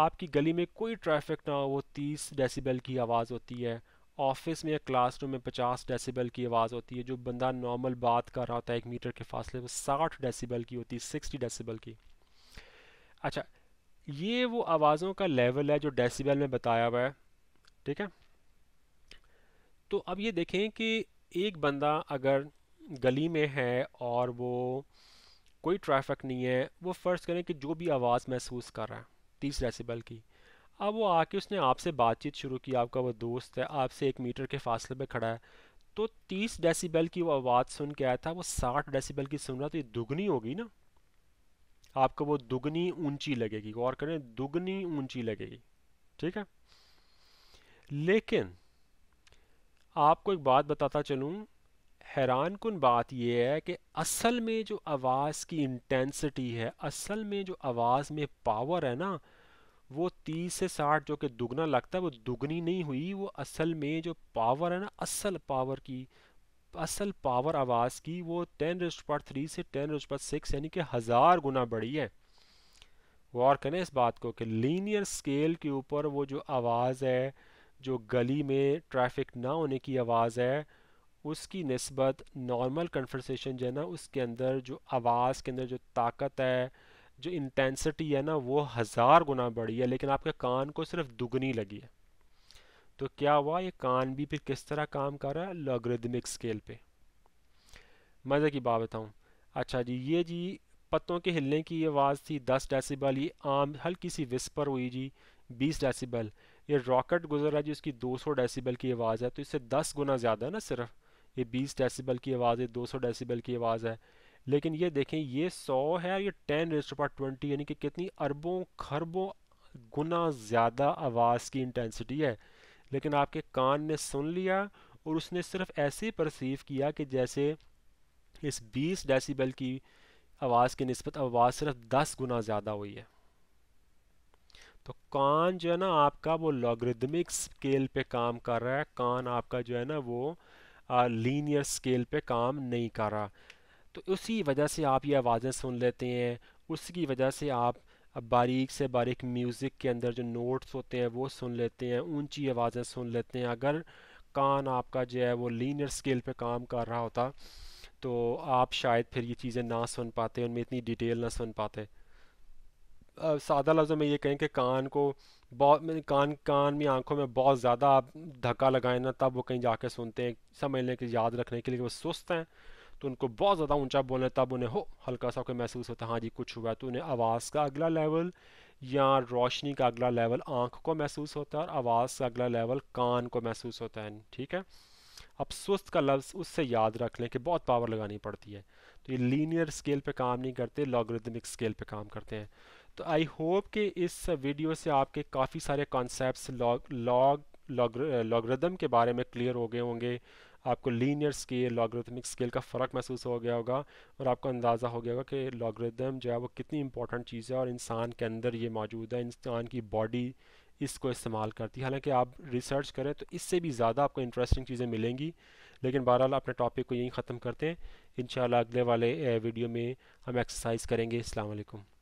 आपकी गली में कोई ट्रैफिक ना हो वो तीस डेसीबल की आवाज़ होती है ऑफिस में या क्लासरूम में पचास डेसीबल की आवाज़ होती है जो बंदा नॉर्मल बात कर रहा होता है एक मीटर के फासले पर साठ डेसीबल की होती है सिक्सटी डेसीबल की अच्छा ये वो आवाज़ों का लेवल है जो डेसिबल में बताया हुआ है ठीक है तो अब ये देखें कि एक बंदा अगर गली में है और वो कोई ट्रैफिक नहीं है वो फ़र्ज़ करें कि जो भी आवाज़ महसूस कर रहा है तीस डेसिबल की अब वो आके उसने आपसे बातचीत शुरू की आपका वो दोस्त है आपसे एक मीटर के फासले पे खड़ा है तो तीस डेसिबल की वो आवाज़ सुन के आया था वो साठ डेसिबल की सुन रहा तो ये दुगनी होगी ना आपको वो दुगनी ऊंची लगेगी और करें दुगनी ऊंची लगेगी ठीक है लेकिन आपको एक बात बताता चलूं हैरान कन बात यह है कि असल में जो आवाज़ की इंटेंसिटी है असल में जो आवाज़ में पावर है ना वो तीस से साठ जो कि दुगना लगता है वो दुगनी नहीं हुई वो असल में जो पावर है ना असल पावर की असल पावर आवाज़ की वो टेन रिस्ट पर थ्री से टेन रिस्ट पर सिक्स यानी कि हज़ार गुना बढ़ी है गौर करें इस बात को कि लीनियर स्केल के ऊपर वो जो आवाज़ है जो गली में ट्रैफिक ना होने की आवाज़ है उसकी नस्बत नॉर्मल कन्वर्सेशन जो है ना उसके अंदर जो आवाज़ के अंदर जो ताकत है जो इंटेंसिटी है ना वो हज़ार गुना बढ़ी है लेकिन आपके कान को सिर्फ दुगनी लगी है तो क्या हुआ ये कान भी फिर किस तरह काम कर रहा है लॉगरिदमिक स्केल पे मज़े की बात बताऊँ अच्छा जी ये जी पत्तों के हिलने की आवाज़ थी दस डेसिबल ये आम हल्की सी विस्पर हुई जी बीस डेसिबल ये रॉकेट रहा जी उसकी दो सौ डेसिबल की आवाज़ है तो इससे दस गुना ज़्यादा है ना सिर्फ ये बीस डेसिबल की आवाज़ है दो सौ डेसिबल की आवाज़ है लेकिन ये देखें ये सौ है ये टेन रेस्ट पर ट्वेंटी यानी कि कितनी अरबों खरबों गुना ज़्यादा आवाज़ की इंटेंसिटी है लेकिन आपके कान ने सुन लिया और उसने सिर्फ ऐसे परसीव किया कि जैसे इस 20 डेसिबल की आवाज़ की नस्बत आवाज़ सिर्फ 10 गुना ज़्यादा हुई है तो कान जो है ना आपका वो लॉगरिदमिक स्केल पे काम कर रहा है कान आपका जो है ना वो लीनियर स्केल पे काम नहीं कर रहा तो उसी वजह से आप ये आवाज़ें सुन लेते हैं उसकी वजह से आप अब बारीक से बारीक म्यूज़िक के अंदर जो नोट्स होते हैं वो सुन लेते हैं ऊंची आवाज़ें सुन लेते हैं अगर कान आपका जो है वो लीनियर स्केल पे काम कर रहा होता तो आप शायद फिर ये चीज़ें ना सुन पाते उनमें इतनी डिटेल ना सुन पाते सादा लफ्ज में ये कहें कि कान को बहुत कान कान में आंखों में बहुत ज़्यादा आप धक्का लगाएं ना तब वो कहीं जा सुनते हैं समझ लें कि याद रखने के लिए वो सुस्त हैं तो उनको बहुत ज़्यादा ऊंचा बोलना तब उन्हें हो हल्का सा कोई महसूस होता है हाँ जी कुछ हुआ है तो उन्हें आवाज़ का अगला लेवल या रोशनी का अगला लेवल आँख को महसूस होता है और आवाज़ का अगला लेवल कान को महसूस होता है ठीक है अब सुस्त का लफ्ज़ उससे याद रख लें कि बहुत पावर लगानी पड़ती है तो ये लीनियर स्केल पे काम नहीं करते लॉगरिदमिक स्केल पे काम करते हैं तो आई होप कि इस वीडियो से आपके काफ़ी सारे कॉन्सेप्ट लॉग लॉग लॉगरिदम के बारे में क्लियर हो गए होंगे आपको लीनियर स्केल लॉगरिथमिक स्केल का फ़र्क महसूस हो गया होगा और आपको अंदाज़ा हो गया होगा कि लॉगरिथम जो है वो कितनी इंपॉर्टेंट चीज़ है और इंसान के अंदर ये मौजूद है इंसान की बॉडी इसको इस्तेमाल करती है हालांकि आप रिसर्च करें तो इससे भी ज़्यादा आपको इंटरेस्टिंग चीज़ें मिलेंगी लेकिन बहरहाल अपने टॉपिक को यहीं ख़त्म करते हैं इन अगले वाले वीडियो में हम एक्सरसाइज करेंगे अल्लाम